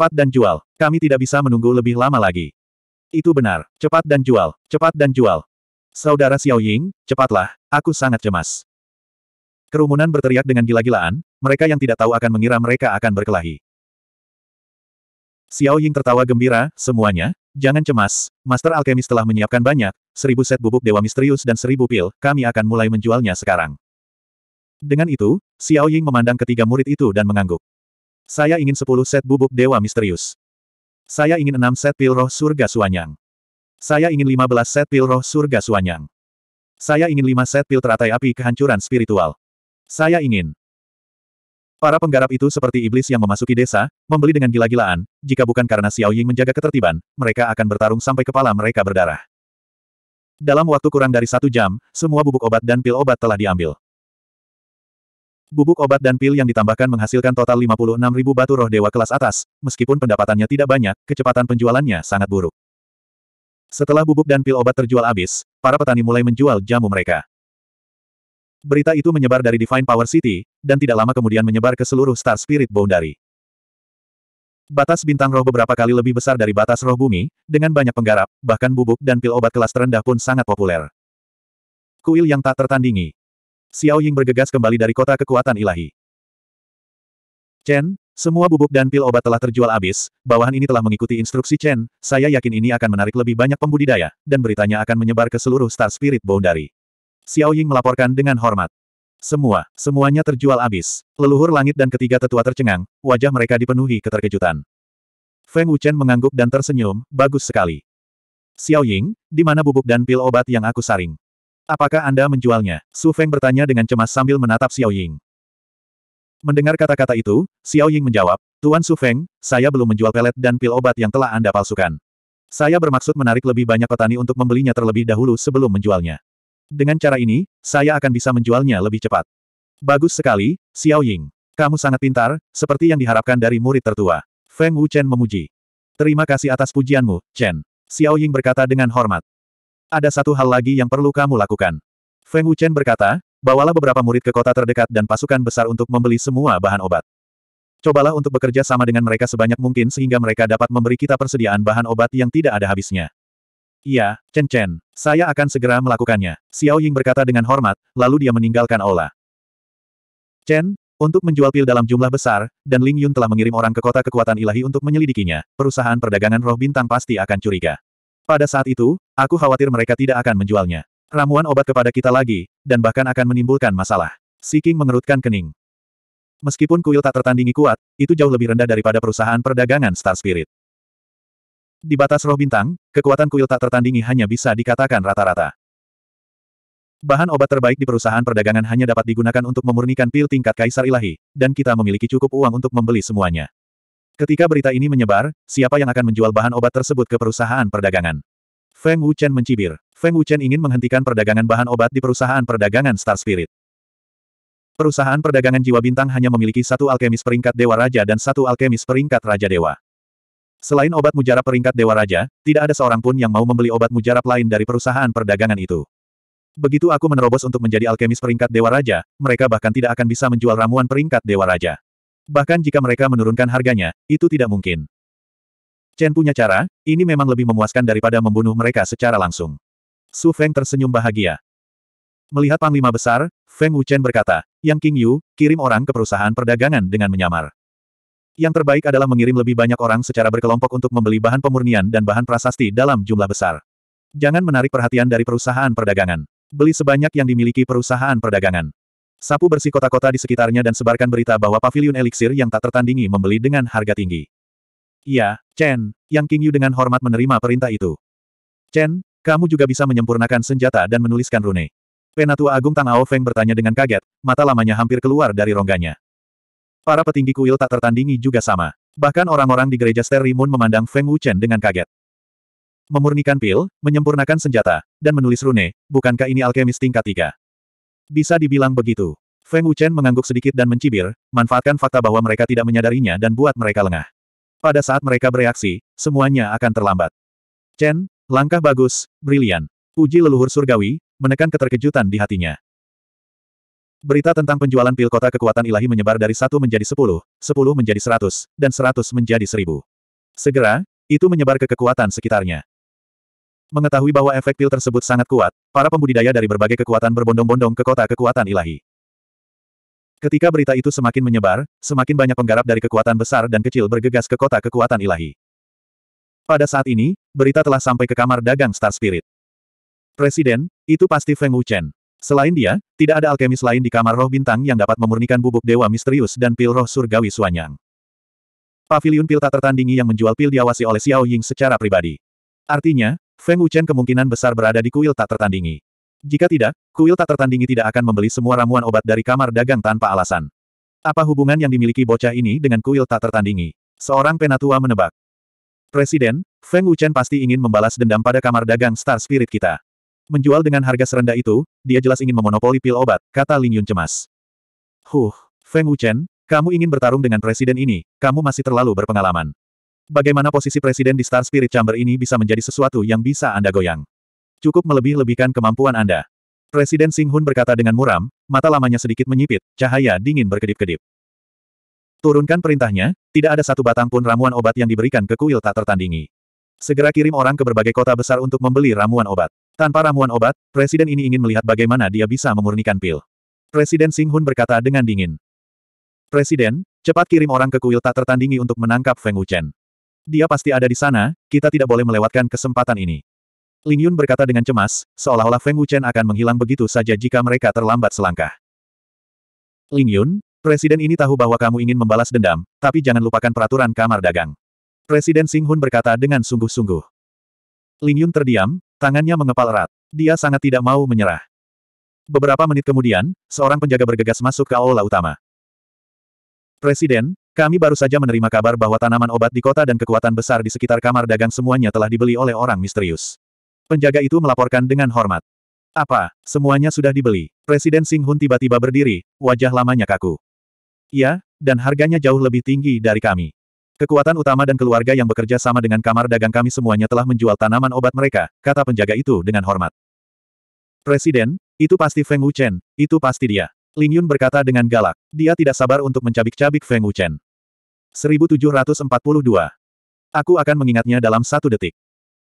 Cepat dan jual. Kami tidak bisa menunggu lebih lama lagi. Itu benar. Cepat dan jual. Cepat dan jual. Saudara Xiao Ying, cepatlah. Aku sangat cemas. Kerumunan berteriak dengan gila-gilaan, mereka yang tidak tahu akan mengira mereka akan berkelahi. Xiao Ying tertawa gembira, semuanya, jangan cemas, Master Alchemist telah menyiapkan banyak, seribu set bubuk dewa misterius dan seribu pil, kami akan mulai menjualnya sekarang. Dengan itu, Xiao Ying memandang ketiga murid itu dan mengangguk. Saya ingin 10 set bubuk dewa misterius. Saya ingin 6 set pil roh surga suanyang. Saya ingin 15 set pil roh surga suanyang. Saya ingin 5 set pil teratai api kehancuran spiritual. Saya ingin. Para penggarap itu seperti iblis yang memasuki desa, membeli dengan gila-gilaan, jika bukan karena Xiao Ying menjaga ketertiban, mereka akan bertarung sampai kepala mereka berdarah. Dalam waktu kurang dari satu jam, semua bubuk obat dan pil obat telah diambil. Bubuk obat dan pil yang ditambahkan menghasilkan total 56.000 batu roh dewa kelas atas, meskipun pendapatannya tidak banyak, kecepatan penjualannya sangat buruk. Setelah bubuk dan pil obat terjual habis, para petani mulai menjual jamu mereka. Berita itu menyebar dari Divine Power City, dan tidak lama kemudian menyebar ke seluruh Star Spirit Boundary. Batas bintang roh beberapa kali lebih besar dari batas roh bumi, dengan banyak penggarap, bahkan bubuk dan pil obat kelas terendah pun sangat populer. Kuil yang tak tertandingi, Xiao Ying bergegas kembali dari kota kekuatan ilahi. Chen, semua bubuk dan pil obat telah terjual habis, bawahan ini telah mengikuti instruksi Chen, saya yakin ini akan menarik lebih banyak pembudidaya, dan beritanya akan menyebar ke seluruh Star Spirit Boundary. Xiao Ying melaporkan dengan hormat. Semua, semuanya terjual habis. Leluhur langit dan ketiga tetua tercengang, wajah mereka dipenuhi keterkejutan. Feng Wuchen mengangguk dan tersenyum, bagus sekali. Xiao Ying, di mana bubuk dan pil obat yang aku saring? Apakah Anda menjualnya? Su Feng bertanya dengan cemas sambil menatap Xiao Ying. Mendengar kata-kata itu, Xiao Ying menjawab, Tuan Su Feng, saya belum menjual pelet dan pil obat yang telah Anda palsukan. Saya bermaksud menarik lebih banyak petani untuk membelinya terlebih dahulu sebelum menjualnya. Dengan cara ini, saya akan bisa menjualnya lebih cepat. Bagus sekali, Xiao Ying. Kamu sangat pintar, seperti yang diharapkan dari murid tertua. Feng Wu Chen memuji. Terima kasih atas pujianmu, Chen. Xiao Ying berkata dengan hormat. Ada satu hal lagi yang perlu kamu lakukan. Feng Wuchen berkata, bawalah beberapa murid ke kota terdekat dan pasukan besar untuk membeli semua bahan obat. Cobalah untuk bekerja sama dengan mereka sebanyak mungkin sehingga mereka dapat memberi kita persediaan bahan obat yang tidak ada habisnya. Iya, Chen Chen, saya akan segera melakukannya. Xiao Ying berkata dengan hormat, lalu dia meninggalkan Ola. Chen, untuk menjual pil dalam jumlah besar, dan Ling Yun telah mengirim orang ke kota kekuatan ilahi untuk menyelidikinya, perusahaan perdagangan roh bintang pasti akan curiga. Pada saat itu, aku khawatir mereka tidak akan menjualnya. Ramuan obat kepada kita lagi, dan bahkan akan menimbulkan masalah. Siking mengerutkan kening. Meskipun kuil tak tertandingi kuat, itu jauh lebih rendah daripada perusahaan perdagangan Star Spirit. Di batas roh bintang, kekuatan kuil tak tertandingi hanya bisa dikatakan rata-rata. Bahan obat terbaik di perusahaan perdagangan hanya dapat digunakan untuk memurnikan pil tingkat kaisar ilahi, dan kita memiliki cukup uang untuk membeli semuanya. Ketika berita ini menyebar, siapa yang akan menjual bahan obat tersebut ke perusahaan perdagangan? Feng Wuchen mencibir. Feng Wuchen ingin menghentikan perdagangan bahan obat di perusahaan perdagangan Star Spirit. Perusahaan perdagangan jiwa bintang hanya memiliki satu alkemis peringkat Dewa Raja dan satu alkemis peringkat Raja Dewa. Selain obat mujarab peringkat Dewa Raja, tidak ada seorang pun yang mau membeli obat mujarab lain dari perusahaan perdagangan itu. Begitu aku menerobos untuk menjadi alkemis peringkat Dewa Raja, mereka bahkan tidak akan bisa menjual ramuan peringkat Dewa Raja. Bahkan jika mereka menurunkan harganya, itu tidak mungkin. Chen punya cara, ini memang lebih memuaskan daripada membunuh mereka secara langsung. Su Feng tersenyum bahagia. Melihat Panglima Besar, Feng Wuchen berkata, Yang King Yu, kirim orang ke perusahaan perdagangan dengan menyamar. Yang terbaik adalah mengirim lebih banyak orang secara berkelompok untuk membeli bahan pemurnian dan bahan prasasti dalam jumlah besar. Jangan menarik perhatian dari perusahaan perdagangan. Beli sebanyak yang dimiliki perusahaan perdagangan. Sapu bersih kota-kota di sekitarnya dan sebarkan berita bahwa pavilion eliksir yang tak tertandingi membeli dengan harga tinggi. Iya, Chen, yang King dengan hormat menerima perintah itu. Chen, kamu juga bisa menyempurnakan senjata dan menuliskan rune. Penatua Agung Tang Ao Feng bertanya dengan kaget, mata lamanya hampir keluar dari rongganya. Para petinggi kuil tak tertandingi juga sama. Bahkan orang-orang di gereja Sterry Moon memandang Feng Wuchen dengan kaget. Memurnikan pil, menyempurnakan senjata, dan menulis rune, bukankah ini alkemis tingkat tiga? Bisa dibilang begitu. Feng Wuchen mengangguk sedikit dan mencibir, manfaatkan fakta bahwa mereka tidak menyadarinya dan buat mereka lengah. Pada saat mereka bereaksi, semuanya akan terlambat. Chen, langkah bagus, brilian. Uji leluhur surgawi, menekan keterkejutan di hatinya. Berita tentang penjualan pil kota kekuatan ilahi menyebar dari satu menjadi sepuluh, sepuluh menjadi seratus, dan seratus menjadi seribu. Segera, itu menyebar ke kekuatan sekitarnya. Mengetahui bahwa efek pil tersebut sangat kuat, Para pembudidaya dari berbagai kekuatan berbondong-bondong ke kota kekuatan ilahi. Ketika berita itu semakin menyebar, semakin banyak penggarap dari kekuatan besar dan kecil bergegas ke kota kekuatan ilahi. Pada saat ini, berita telah sampai ke kamar dagang Star Spirit. Presiden, itu pasti Feng Chen. Selain dia, tidak ada alkemis lain di kamar roh bintang yang dapat memurnikan bubuk dewa misterius dan pil roh surgawi suanyang. pavilion pil tak tertandingi yang menjual pil diawasi oleh Xiao Ying secara pribadi. Artinya, Feng Wuchen kemungkinan besar berada di kuil tak tertandingi. Jika tidak, kuil tak tertandingi tidak akan membeli semua ramuan obat dari kamar dagang tanpa alasan. Apa hubungan yang dimiliki bocah ini dengan kuil tak tertandingi? Seorang penatua menebak. Presiden, Feng Wuchen pasti ingin membalas dendam pada kamar dagang Star Spirit kita. Menjual dengan harga serendah itu, dia jelas ingin memonopoli pil obat, kata Ling Yun cemas. Huh, Feng Wuchen, kamu ingin bertarung dengan presiden ini, kamu masih terlalu berpengalaman. Bagaimana posisi presiden di Star Spirit Chamber ini bisa menjadi sesuatu yang bisa Anda goyang? Cukup melebih-lebihkan kemampuan Anda. Presiden Sing Hun berkata dengan muram, mata lamanya sedikit menyipit, cahaya dingin berkedip-kedip. Turunkan perintahnya, tidak ada satu batang pun ramuan obat yang diberikan ke kuil tak tertandingi. Segera kirim orang ke berbagai kota besar untuk membeli ramuan obat. Tanpa ramuan obat, Presiden ini ingin melihat bagaimana dia bisa memurnikan pil. Presiden Sing Hun berkata dengan dingin. Presiden, cepat kirim orang ke kuil tak tertandingi untuk menangkap Feng Wuchen. Dia pasti ada di sana, kita tidak boleh melewatkan kesempatan ini. Ling Yun berkata dengan cemas, seolah-olah Feng Wuchen akan menghilang begitu saja jika mereka terlambat selangkah. Ling Yun, Presiden ini tahu bahwa kamu ingin membalas dendam, tapi jangan lupakan peraturan kamar dagang. Presiden Sing Hun berkata dengan sungguh-sungguh. Ling Yun terdiam, tangannya mengepal erat. Dia sangat tidak mau menyerah. Beberapa menit kemudian, seorang penjaga bergegas masuk ke aula utama. Presiden, kami baru saja menerima kabar bahwa tanaman obat di kota dan kekuatan besar di sekitar kamar dagang semuanya telah dibeli oleh orang misterius. Penjaga itu melaporkan dengan hormat. Apa, semuanya sudah dibeli? Presiden Sing Hun tiba-tiba berdiri, wajah lamanya kaku. Ya, dan harganya jauh lebih tinggi dari kami. Kekuatan utama dan keluarga yang bekerja sama dengan kamar dagang kami semuanya telah menjual tanaman obat mereka, kata penjaga itu dengan hormat. Presiden, itu pasti Feng Wuchen, itu pasti dia. Ling Yun berkata dengan galak. Dia tidak sabar untuk mencabik-cabik Feng Wuchen. 1742. Aku akan mengingatnya dalam satu detik.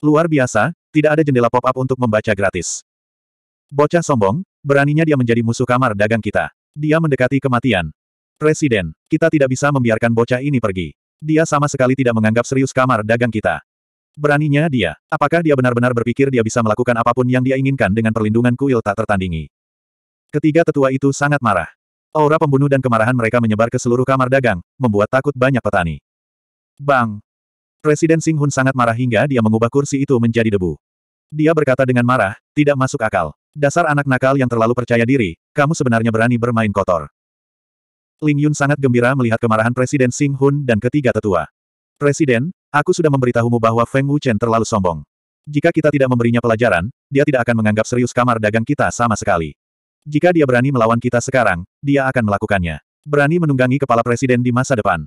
Luar biasa, tidak ada jendela pop-up untuk membaca gratis. Bocah sombong, beraninya dia menjadi musuh kamar dagang kita. Dia mendekati kematian. Presiden, kita tidak bisa membiarkan bocah ini pergi. Dia sama sekali tidak menganggap serius kamar dagang kita. Beraninya dia. Apakah dia benar-benar berpikir dia bisa melakukan apapun yang dia inginkan dengan perlindungan kuil tak tertandingi? Ketiga tetua itu sangat marah. Aura pembunuh dan kemarahan mereka menyebar ke seluruh kamar dagang, membuat takut banyak petani. Bang! Presiden Sing Hun sangat marah hingga dia mengubah kursi itu menjadi debu. Dia berkata dengan marah, tidak masuk akal. Dasar anak nakal yang terlalu percaya diri, kamu sebenarnya berani bermain kotor. Ling Yun sangat gembira melihat kemarahan Presiden Sing Hun dan ketiga tetua. Presiden, aku sudah memberitahumu bahwa Feng Wuchen terlalu sombong. Jika kita tidak memberinya pelajaran, dia tidak akan menganggap serius kamar dagang kita sama sekali. Jika dia berani melawan kita sekarang, dia akan melakukannya. Berani menunggangi kepala presiden di masa depan.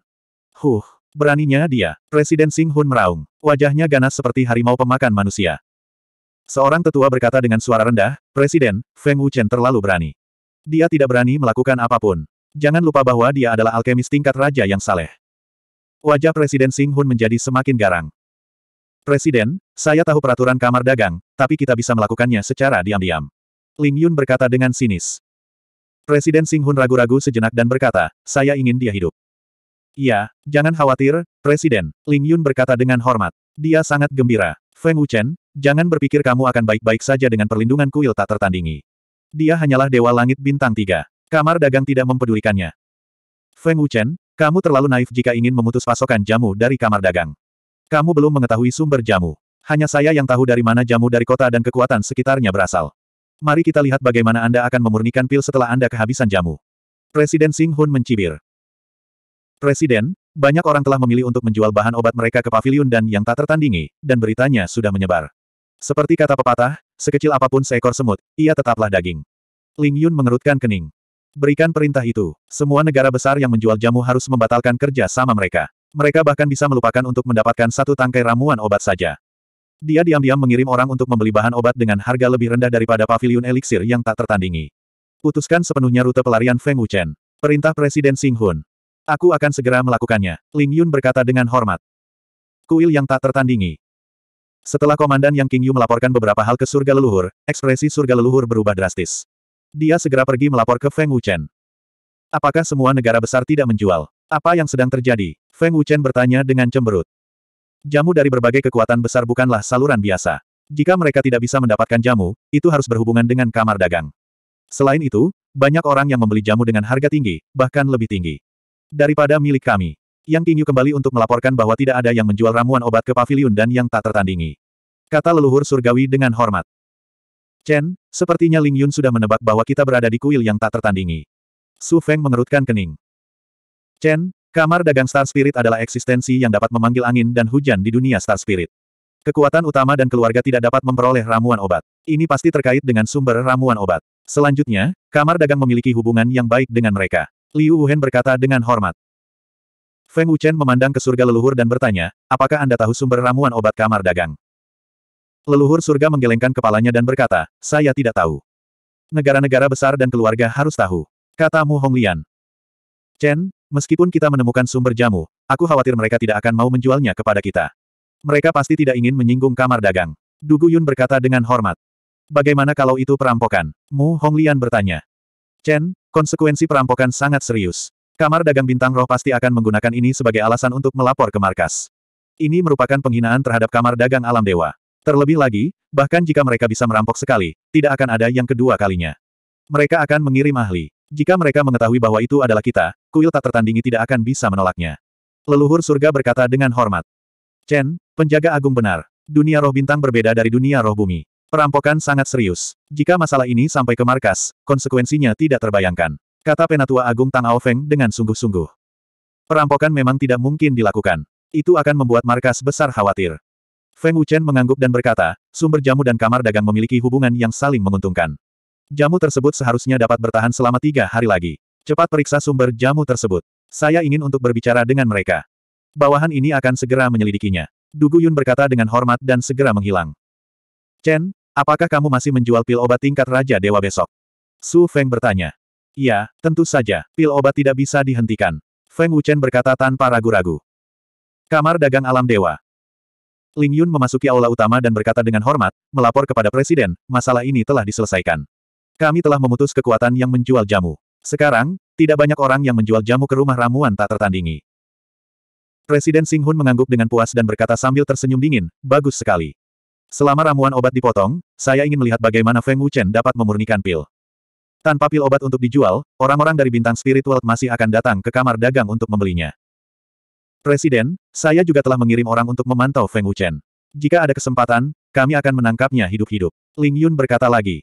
Huh, beraninya dia. Presiden Sing Hun meraung. Wajahnya ganas seperti harimau pemakan manusia. Seorang tetua berkata dengan suara rendah, Presiden, Feng Wuchen terlalu berani. Dia tidak berani melakukan apapun. Jangan lupa bahwa dia adalah alkemis tingkat raja yang saleh. Wajah Presiden Sing Hun menjadi semakin garang. Presiden, saya tahu peraturan kamar dagang, tapi kita bisa melakukannya secara diam-diam. Ling Yun berkata dengan sinis. Presiden Sing Hun ragu-ragu sejenak dan berkata, saya ingin dia hidup. Iya, jangan khawatir, Presiden, Ling Yun berkata dengan hormat. Dia sangat gembira. Feng Wuchen, jangan berpikir kamu akan baik-baik saja dengan perlindungan kuil tak tertandingi. Dia hanyalah Dewa Langit Bintang Tiga. Kamar dagang tidak mempedulikannya. Feng Wuchen, kamu terlalu naif jika ingin memutus pasokan jamu dari kamar dagang. Kamu belum mengetahui sumber jamu. Hanya saya yang tahu dari mana jamu dari kota dan kekuatan sekitarnya berasal mari kita lihat bagaimana Anda akan memurnikan pil setelah Anda kehabisan jamu. Presiden Sing Hun mencibir. Presiden, banyak orang telah memilih untuk menjual bahan obat mereka ke pavilion dan yang tak tertandingi, dan beritanya sudah menyebar. Seperti kata pepatah, sekecil apapun seekor semut, ia tetaplah daging. Ling Yun mengerutkan kening. Berikan perintah itu. Semua negara besar yang menjual jamu harus membatalkan kerja sama mereka. Mereka bahkan bisa melupakan untuk mendapatkan satu tangkai ramuan obat saja. Dia diam-diam mengirim orang untuk membeli bahan obat dengan harga lebih rendah daripada pavilion eliksir yang tak tertandingi. Putuskan sepenuhnya rute pelarian Feng Wuchen. Perintah Presiden Sing Hun. Aku akan segera melakukannya, Ling Yun berkata dengan hormat. Kuil yang tak tertandingi. Setelah Komandan Yang King Yu melaporkan beberapa hal ke surga leluhur, ekspresi surga leluhur berubah drastis. Dia segera pergi melapor ke Feng Wuchen. Apakah semua negara besar tidak menjual? Apa yang sedang terjadi? Feng Wuchen bertanya dengan cemberut. Jamu dari berbagai kekuatan besar bukanlah saluran biasa. Jika mereka tidak bisa mendapatkan jamu, itu harus berhubungan dengan kamar dagang. Selain itu, banyak orang yang membeli jamu dengan harga tinggi, bahkan lebih tinggi. Daripada milik kami. Yang Qingyu kembali untuk melaporkan bahwa tidak ada yang menjual ramuan obat ke pavilion dan yang tak tertandingi. Kata leluhur surgawi dengan hormat. Chen, sepertinya Ling Yun sudah menebak bahwa kita berada di kuil yang tak tertandingi. Su Feng mengerutkan kening. Chen, Kamar dagang Star Spirit adalah eksistensi yang dapat memanggil angin dan hujan di dunia Star Spirit. Kekuatan utama dan keluarga tidak dapat memperoleh ramuan obat. Ini pasti terkait dengan sumber ramuan obat. Selanjutnya, kamar dagang memiliki hubungan yang baik dengan mereka. Liu Wuhen berkata dengan hormat. Feng Wuchen memandang ke surga leluhur dan bertanya, apakah Anda tahu sumber ramuan obat kamar dagang? Leluhur surga menggelengkan kepalanya dan berkata, saya tidak tahu. Negara-negara besar dan keluarga harus tahu. Katamu Mu Honglian. Chen, Meskipun kita menemukan sumber jamu, aku khawatir mereka tidak akan mau menjualnya kepada kita. Mereka pasti tidak ingin menyinggung kamar dagang. Dugu Yun berkata dengan hormat. Bagaimana kalau itu perampokan? Mu Honglian bertanya. Chen, konsekuensi perampokan sangat serius. Kamar dagang bintang roh pasti akan menggunakan ini sebagai alasan untuk melapor ke markas. Ini merupakan penghinaan terhadap kamar dagang alam dewa. Terlebih lagi, bahkan jika mereka bisa merampok sekali, tidak akan ada yang kedua kalinya. Mereka akan mengirim ahli. Jika mereka mengetahui bahwa itu adalah kita, kuil tak tertandingi tidak akan bisa menolaknya. Leluhur surga berkata dengan hormat. Chen, penjaga agung benar. Dunia roh bintang berbeda dari dunia roh bumi. Perampokan sangat serius. Jika masalah ini sampai ke markas, konsekuensinya tidak terbayangkan. Kata Penatua Agung Tang Feng dengan sungguh-sungguh. Perampokan memang tidak mungkin dilakukan. Itu akan membuat markas besar khawatir. Feng Wuchen mengangguk dan berkata, sumber jamu dan kamar dagang memiliki hubungan yang saling menguntungkan. Jamu tersebut seharusnya dapat bertahan selama tiga hari lagi. Cepat periksa sumber jamu tersebut. Saya ingin untuk berbicara dengan mereka. Bawahan ini akan segera menyelidikinya. Dugu Yun berkata dengan hormat dan segera menghilang. Chen, apakah kamu masih menjual pil obat tingkat Raja Dewa besok? Su Feng bertanya. Ya, tentu saja, pil obat tidak bisa dihentikan. Feng Wuchen berkata tanpa ragu-ragu. Kamar Dagang Alam Dewa. Ling Yun memasuki aula utama dan berkata dengan hormat, melapor kepada Presiden, masalah ini telah diselesaikan. Kami telah memutus kekuatan yang menjual jamu. Sekarang, tidak banyak orang yang menjual jamu ke rumah ramuan tak tertandingi. Presiden Sing Hun mengangguk dengan puas dan berkata sambil tersenyum dingin, bagus sekali. Selama ramuan obat dipotong, saya ingin melihat bagaimana Feng Wuchen dapat memurnikan pil. Tanpa pil obat untuk dijual, orang-orang dari bintang spiritual masih akan datang ke kamar dagang untuk membelinya. Presiden, saya juga telah mengirim orang untuk memantau Feng Wuchen. Jika ada kesempatan, kami akan menangkapnya hidup-hidup. Ling Yun berkata lagi.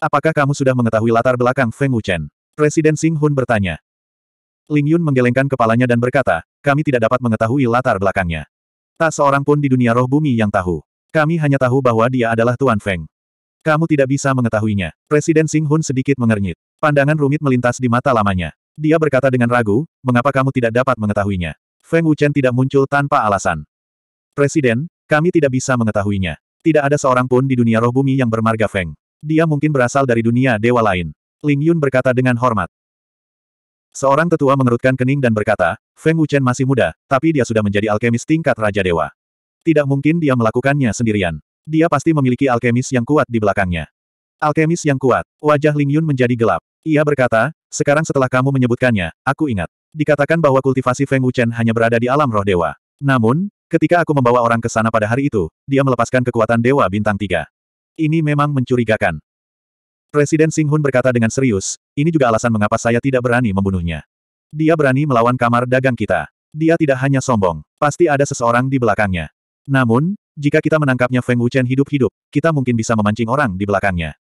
Apakah kamu sudah mengetahui latar belakang Feng Wuchen? Presiden Sing Hun bertanya. Ling Yun menggelengkan kepalanya dan berkata, kami tidak dapat mengetahui latar belakangnya. Tak seorang pun di dunia roh bumi yang tahu. Kami hanya tahu bahwa dia adalah Tuan Feng. Kamu tidak bisa mengetahuinya. Presiden Sing Hun sedikit mengernyit. Pandangan rumit melintas di mata lamanya. Dia berkata dengan ragu, mengapa kamu tidak dapat mengetahuinya? Feng Wuchen tidak muncul tanpa alasan. Presiden, kami tidak bisa mengetahuinya. Tidak ada seorang pun di dunia roh bumi yang bermarga Feng. Dia mungkin berasal dari dunia dewa lain. Ling Yun berkata dengan hormat. Seorang tetua mengerutkan kening dan berkata, Feng Wuchen masih muda, tapi dia sudah menjadi alkemis tingkat Raja Dewa. Tidak mungkin dia melakukannya sendirian. Dia pasti memiliki alkemis yang kuat di belakangnya. Alkemis yang kuat, wajah Ling Yun menjadi gelap. Ia berkata, sekarang setelah kamu menyebutkannya, aku ingat. Dikatakan bahwa kultivasi Feng Wuchen hanya berada di alam roh dewa. Namun, ketika aku membawa orang ke sana pada hari itu, dia melepaskan kekuatan dewa bintang tiga. Ini memang mencurigakan. Presiden Sing Hun berkata dengan serius, ini juga alasan mengapa saya tidak berani membunuhnya. Dia berani melawan kamar dagang kita. Dia tidak hanya sombong, pasti ada seseorang di belakangnya. Namun, jika kita menangkapnya Feng Wuchen hidup-hidup, kita mungkin bisa memancing orang di belakangnya.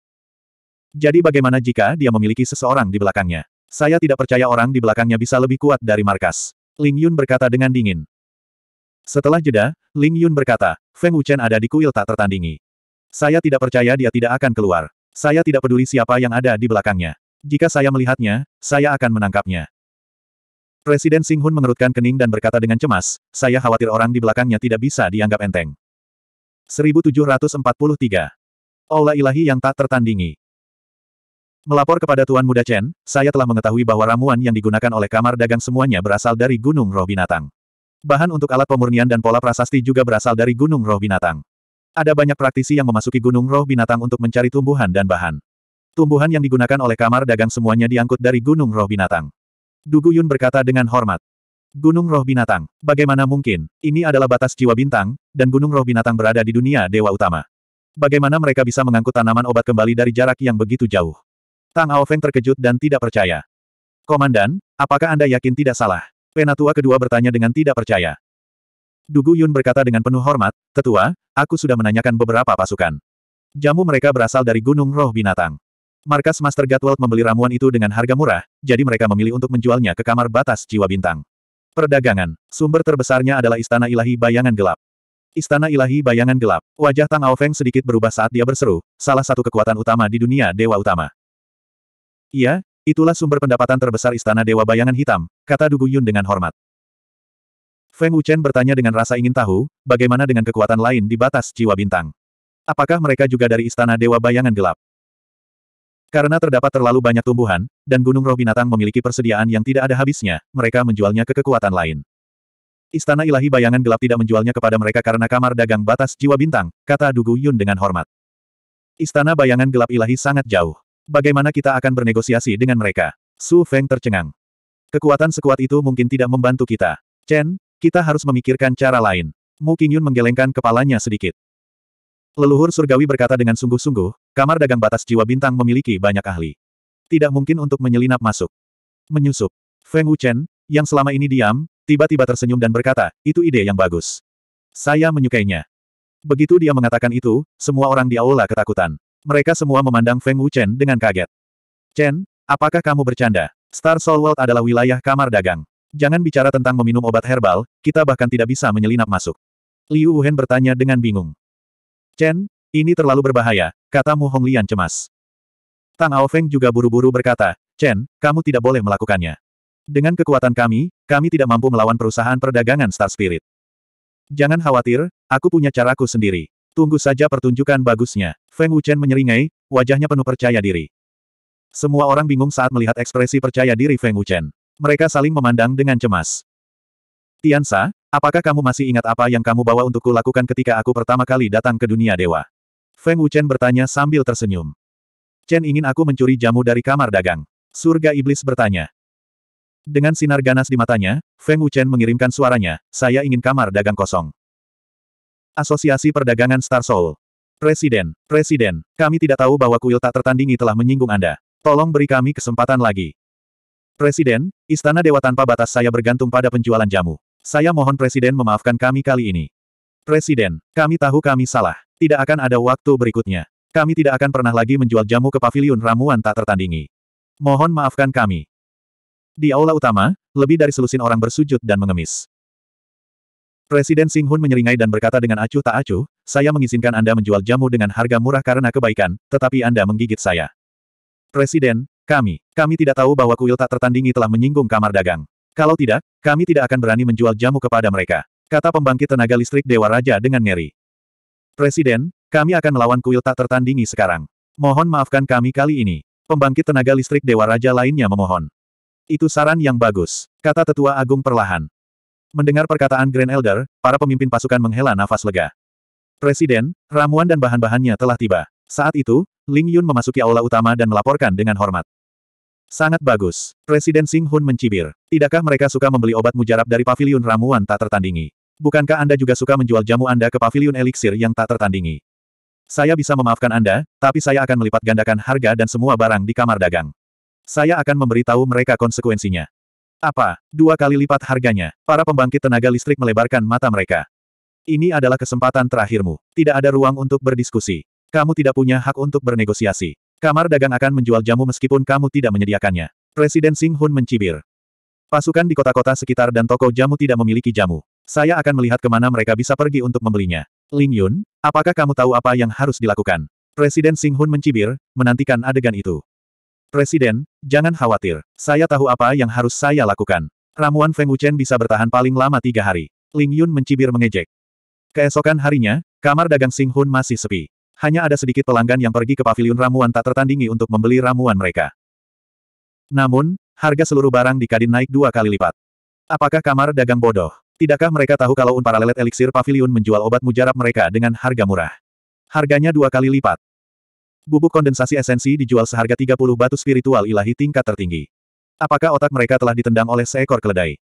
Jadi bagaimana jika dia memiliki seseorang di belakangnya? Saya tidak percaya orang di belakangnya bisa lebih kuat dari markas. Ling Yun berkata dengan dingin. Setelah jeda, Ling Yun berkata, Feng Wuchen ada di kuil tak tertandingi. Saya tidak percaya dia tidak akan keluar. Saya tidak peduli siapa yang ada di belakangnya. Jika saya melihatnya, saya akan menangkapnya. Presiden Singhun mengerutkan kening dan berkata dengan cemas, saya khawatir orang di belakangnya tidak bisa dianggap enteng. 1743. Allah ilahi yang tak tertandingi. Melapor kepada Tuan Muda Chen, saya telah mengetahui bahwa ramuan yang digunakan oleh kamar dagang semuanya berasal dari Gunung Roh Binatang. Bahan untuk alat pemurnian dan pola prasasti juga berasal dari Gunung Roh Binatang. Ada banyak praktisi yang memasuki gunung roh binatang untuk mencari tumbuhan dan bahan. Tumbuhan yang digunakan oleh kamar dagang semuanya diangkut dari gunung roh binatang. Dugu Yun berkata dengan hormat. Gunung roh binatang, bagaimana mungkin, ini adalah batas jiwa bintang, dan gunung roh binatang berada di dunia dewa utama. Bagaimana mereka bisa mengangkut tanaman obat kembali dari jarak yang begitu jauh? Tang Ao Feng terkejut dan tidak percaya. Komandan, apakah Anda yakin tidak salah? Penatua kedua bertanya dengan tidak percaya. Dugu Yun berkata dengan penuh hormat, Tetua, aku sudah menanyakan beberapa pasukan. Jamu mereka berasal dari Gunung Roh Binatang. Markas Master Gatwald membeli ramuan itu dengan harga murah, jadi mereka memilih untuk menjualnya ke kamar batas jiwa bintang. Perdagangan. Sumber terbesarnya adalah Istana Ilahi Bayangan Gelap. Istana Ilahi Bayangan Gelap. Wajah Tang Aofeng sedikit berubah saat dia berseru, salah satu kekuatan utama di dunia Dewa Utama. Iya, itulah sumber pendapatan terbesar Istana Dewa Bayangan Hitam, kata Dugu Yun dengan hormat. Feng Wuchen bertanya dengan rasa ingin tahu, bagaimana dengan kekuatan lain di batas jiwa bintang. Apakah mereka juga dari Istana Dewa Bayangan Gelap? Karena terdapat terlalu banyak tumbuhan, dan gunung roh binatang memiliki persediaan yang tidak ada habisnya, mereka menjualnya ke kekuatan lain. Istana Ilahi Bayangan Gelap tidak menjualnya kepada mereka karena kamar dagang batas jiwa bintang, kata Dugu Yun dengan hormat. Istana Bayangan Gelap Ilahi sangat jauh. Bagaimana kita akan bernegosiasi dengan mereka? Su Feng tercengang. Kekuatan sekuat itu mungkin tidak membantu kita. Chen, kita harus memikirkan cara lain. Mu Qingyun menggelengkan kepalanya sedikit. Leluhur surgawi berkata dengan sungguh-sungguh, kamar dagang batas jiwa bintang memiliki banyak ahli. Tidak mungkin untuk menyelinap masuk. Menyusup. Feng Wuchen, yang selama ini diam, tiba-tiba tersenyum dan berkata, itu ide yang bagus. Saya menyukainya. Begitu dia mengatakan itu, semua orang di aula ketakutan. Mereka semua memandang Feng Wuchen dengan kaget. Chen, apakah kamu bercanda? Star Soul World adalah wilayah kamar dagang. Jangan bicara tentang meminum obat herbal, kita bahkan tidak bisa menyelinap masuk. Liu Wuhan bertanya dengan bingung. Chen, ini terlalu berbahaya, kata Mu Honglian cemas. Tang Ao Feng juga buru-buru berkata, Chen, kamu tidak boleh melakukannya. Dengan kekuatan kami, kami tidak mampu melawan perusahaan perdagangan Star Spirit. Jangan khawatir, aku punya caraku sendiri. Tunggu saja pertunjukan bagusnya. Feng Wuchen menyeringai, wajahnya penuh percaya diri. Semua orang bingung saat melihat ekspresi percaya diri Feng Wuchen. Mereka saling memandang dengan cemas. Tiansa, apakah kamu masih ingat apa yang kamu bawa untukku lakukan ketika aku pertama kali datang ke dunia dewa? Feng Wuchen bertanya sambil tersenyum. Chen ingin aku mencuri jamu dari kamar dagang. Surga Iblis bertanya. Dengan sinar ganas di matanya, Feng Wuchen mengirimkan suaranya, saya ingin kamar dagang kosong. Asosiasi Perdagangan Star Soul. Presiden, Presiden, kami tidak tahu bahwa kuil tak tertandingi telah menyinggung Anda. Tolong beri kami kesempatan lagi. Presiden, Istana Dewa tanpa batas saya bergantung pada penjualan jamu. Saya mohon Presiden memaafkan kami kali ini. Presiden, kami tahu kami salah. Tidak akan ada waktu berikutnya. Kami tidak akan pernah lagi menjual jamu ke Pavilion ramuan tak tertandingi. Mohon maafkan kami. Di aula utama, lebih dari selusin orang bersujud dan mengemis. Presiden Sing Hun menyeringai dan berkata dengan acuh tak acuh, saya mengizinkan Anda menjual jamu dengan harga murah karena kebaikan, tetapi Anda menggigit saya. Presiden, kami, kami tidak tahu bahwa kuil tak tertandingi telah menyinggung kamar dagang. Kalau tidak, kami tidak akan berani menjual jamu kepada mereka. Kata pembangkit tenaga listrik Dewa Raja dengan ngeri. Presiden, kami akan melawan kuil tak tertandingi sekarang. Mohon maafkan kami kali ini. Pembangkit tenaga listrik Dewa Raja lainnya memohon. Itu saran yang bagus, kata Tetua Agung perlahan. Mendengar perkataan Grand Elder, para pemimpin pasukan menghela nafas lega. Presiden, ramuan dan bahan-bahannya telah tiba. Saat itu, Ling Yun memasuki aula utama dan melaporkan dengan hormat. Sangat bagus. Presiden Sing Hun mencibir. Tidakkah mereka suka membeli obat mujarab dari paviliun ramuan tak tertandingi? Bukankah Anda juga suka menjual jamu Anda ke paviliun eliksir yang tak tertandingi? Saya bisa memaafkan Anda, tapi saya akan melipat gandakan harga dan semua barang di kamar dagang. Saya akan memberitahu mereka konsekuensinya. Apa? Dua kali lipat harganya. Para pembangkit tenaga listrik melebarkan mata mereka. Ini adalah kesempatan terakhirmu. Tidak ada ruang untuk berdiskusi. Kamu tidak punya hak untuk bernegosiasi. Kamar dagang akan menjual jamu meskipun kamu tidak menyediakannya. Presiden Sing Hun mencibir. Pasukan di kota-kota sekitar dan toko jamu tidak memiliki jamu. Saya akan melihat kemana mereka bisa pergi untuk membelinya. Ling Yun, apakah kamu tahu apa yang harus dilakukan? Presiden Sing Hun mencibir, menantikan adegan itu. Presiden, jangan khawatir. Saya tahu apa yang harus saya lakukan. Ramuan Feng Wuchen bisa bertahan paling lama tiga hari. Ling Yun mencibir mengejek. Keesokan harinya, kamar dagang Sing Hun masih sepi. Hanya ada sedikit pelanggan yang pergi ke Pavilion ramuan tak tertandingi untuk membeli ramuan mereka. Namun, harga seluruh barang di Kadin naik dua kali lipat. Apakah kamar dagang bodoh? Tidakkah mereka tahu kalau Unpara Lelet Elixir Pavilion menjual obat mujarab mereka dengan harga murah? Harganya dua kali lipat. Bubuk kondensasi esensi dijual seharga 30 batu spiritual ilahi tingkat tertinggi. Apakah otak mereka telah ditendang oleh seekor keledai?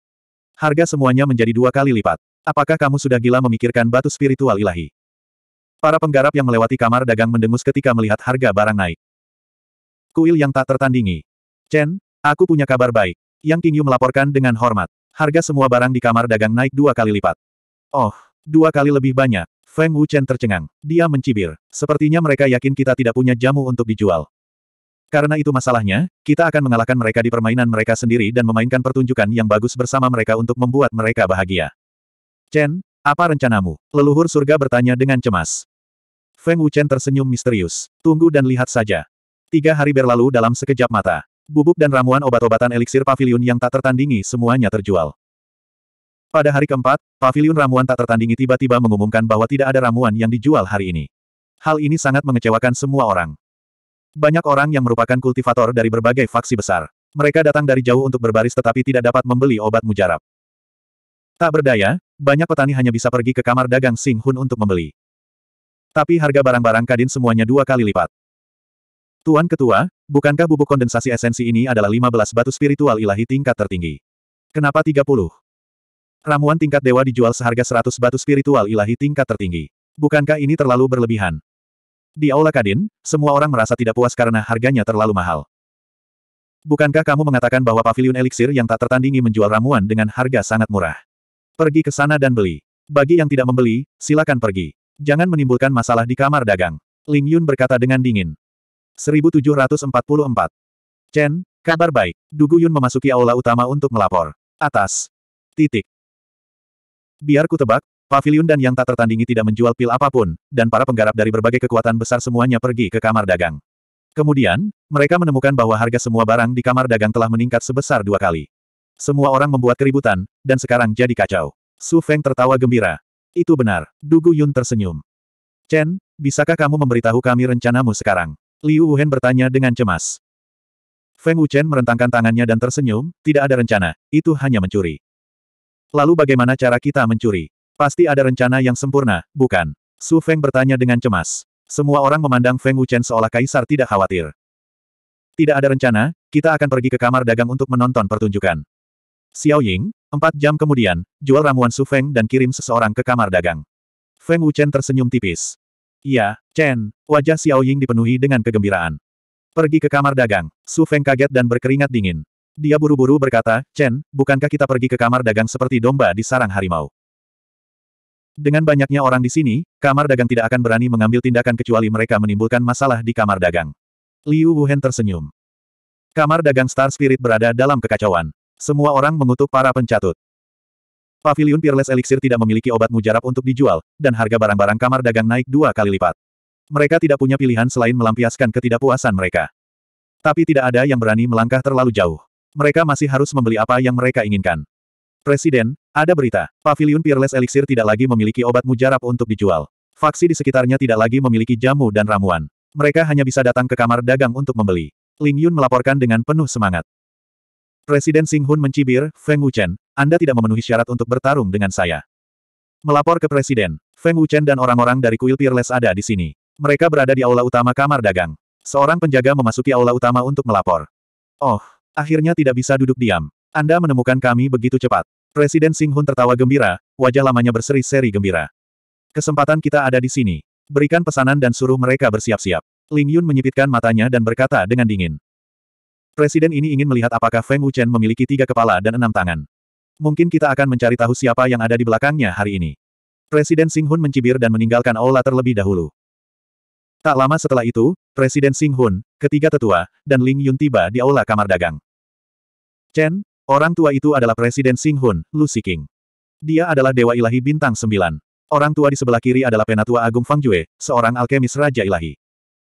Harga semuanya menjadi dua kali lipat. Apakah kamu sudah gila memikirkan batu spiritual ilahi? Para penggarap yang melewati kamar dagang mendengus ketika melihat harga barang naik. Kuil yang tak tertandingi. Chen, aku punya kabar baik. Yang Qingyu melaporkan dengan hormat. Harga semua barang di kamar dagang naik dua kali lipat. Oh, dua kali lebih banyak. Feng Wu Chen tercengang. Dia mencibir. Sepertinya mereka yakin kita tidak punya jamu untuk dijual. Karena itu masalahnya, kita akan mengalahkan mereka di permainan mereka sendiri dan memainkan pertunjukan yang bagus bersama mereka untuk membuat mereka bahagia. Chen, apa rencanamu? Leluhur surga bertanya dengan cemas. Feng Wuchen tersenyum misterius. Tunggu dan lihat saja. Tiga hari berlalu dalam sekejap mata. Bubuk dan ramuan obat-obatan eliksir pavilion yang tak tertandingi semuanya terjual. Pada hari keempat, pavilion ramuan tak tertandingi tiba-tiba mengumumkan bahwa tidak ada ramuan yang dijual hari ini. Hal ini sangat mengecewakan semua orang. Banyak orang yang merupakan kultivator dari berbagai faksi besar. Mereka datang dari jauh untuk berbaris tetapi tidak dapat membeli obat mujarab. Tak berdaya, banyak petani hanya bisa pergi ke kamar dagang Sing Hun untuk membeli. Tapi harga barang-barang Kadin semuanya dua kali lipat. Tuan Ketua, bukankah bubuk kondensasi esensi ini adalah 15 batu spiritual ilahi tingkat tertinggi? Kenapa 30? Ramuan tingkat dewa dijual seharga 100 batu spiritual ilahi tingkat tertinggi. Bukankah ini terlalu berlebihan? Di Aula Kadin, semua orang merasa tidak puas karena harganya terlalu mahal. Bukankah kamu mengatakan bahwa pavilion eliksir yang tak tertandingi menjual ramuan dengan harga sangat murah? Pergi ke sana dan beli. Bagi yang tidak membeli, silakan pergi. Jangan menimbulkan masalah di kamar dagang. Ling Yun berkata dengan dingin. 1744. Chen, kabar baik. Dugu Yun memasuki aula utama untuk melapor. Atas. Titik. Biar ku tebak, pavilion dan yang tak tertandingi tidak menjual pil apapun, dan para penggarap dari berbagai kekuatan besar semuanya pergi ke kamar dagang. Kemudian, mereka menemukan bahwa harga semua barang di kamar dagang telah meningkat sebesar dua kali. Semua orang membuat keributan, dan sekarang jadi kacau. Su Feng tertawa gembira. Itu benar, Dugu Yun tersenyum. Chen, bisakah kamu memberitahu kami rencanamu sekarang? Liu Wuhan bertanya dengan cemas. Feng Wuchen merentangkan tangannya dan tersenyum, tidak ada rencana, itu hanya mencuri. Lalu bagaimana cara kita mencuri? Pasti ada rencana yang sempurna, bukan? Su Feng bertanya dengan cemas. Semua orang memandang Feng Wuchen seolah kaisar tidak khawatir. Tidak ada rencana, kita akan pergi ke kamar dagang untuk menonton pertunjukan. Xiao Ying, Empat jam kemudian, jual ramuan Su Feng dan kirim seseorang ke kamar dagang. Feng Wuchen tersenyum tipis. Iya, Chen, wajah Xiao Ying dipenuhi dengan kegembiraan. Pergi ke kamar dagang, Su Feng kaget dan berkeringat dingin. Dia buru-buru berkata, Chen, bukankah kita pergi ke kamar dagang seperti domba di sarang harimau? Dengan banyaknya orang di sini, kamar dagang tidak akan berani mengambil tindakan kecuali mereka menimbulkan masalah di kamar dagang. Liu Wuhen tersenyum. Kamar dagang Star Spirit berada dalam kekacauan. Semua orang mengutuk para pencatut. Pavilion Peerless Elixir tidak memiliki obat mujarab untuk dijual, dan harga barang-barang kamar dagang naik dua kali lipat. Mereka tidak punya pilihan selain melampiaskan ketidakpuasan mereka. Tapi tidak ada yang berani melangkah terlalu jauh. Mereka masih harus membeli apa yang mereka inginkan. Presiden, ada berita. Pavilion Peerless Elixir tidak lagi memiliki obat mujarab untuk dijual. Faksi di sekitarnya tidak lagi memiliki jamu dan ramuan. Mereka hanya bisa datang ke kamar dagang untuk membeli. Ling Yun melaporkan dengan penuh semangat. Presiden Sing Hun mencibir, Feng Wuchen, Anda tidak memenuhi syarat untuk bertarung dengan saya. Melapor ke Presiden, Feng Wuchen dan orang-orang dari kuil Peerless ada di sini. Mereka berada di aula utama kamar dagang. Seorang penjaga memasuki aula utama untuk melapor. Oh, akhirnya tidak bisa duduk diam. Anda menemukan kami begitu cepat. Presiden Sing Hun tertawa gembira, wajah lamanya berseri-seri gembira. Kesempatan kita ada di sini. Berikan pesanan dan suruh mereka bersiap-siap. Ling Yun menyipitkan matanya dan berkata dengan dingin. Presiden ini ingin melihat apakah Feng Wuchen memiliki tiga kepala dan enam tangan. Mungkin kita akan mencari tahu siapa yang ada di belakangnya hari ini. Presiden Sing Hun mencibir dan meninggalkan aula terlebih dahulu. Tak lama setelah itu, Presiden Sing Hun, ketiga tetua, dan Ling Yun tiba di aula kamar dagang. Chen, orang tua itu adalah Presiden Sing Hun, Lu Siking. Dia adalah Dewa Ilahi Bintang Sembilan. Orang tua di sebelah kiri adalah Penatua Agung Fang Jue, seorang alkemis Raja Ilahi.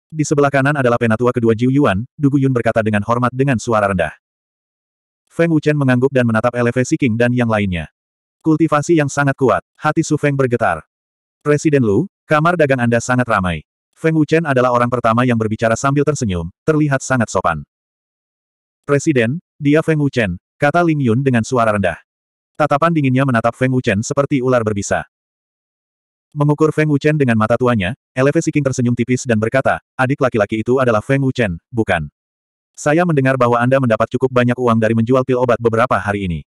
Di sebelah kanan adalah penatua kedua Jiu Yuan, Dugu Yun berkata dengan hormat dengan suara rendah. Feng Wuchen mengangguk dan menatap Elevasi King dan yang lainnya. Kultivasi yang sangat kuat, hati Su Feng bergetar. Presiden Lu, kamar dagang Anda sangat ramai. Feng Wuchen adalah orang pertama yang berbicara sambil tersenyum, terlihat sangat sopan. Presiden, dia Feng Wuchen, kata Ling Yun dengan suara rendah. Tatapan dinginnya menatap Feng Wuchen seperti ular berbisa. Mengukur Feng Wuchen dengan mata tuanya, Eleve Siking tersenyum tipis dan berkata, adik laki-laki itu adalah Feng Wuchen, bukan. Saya mendengar bahwa Anda mendapat cukup banyak uang dari menjual pil obat beberapa hari ini.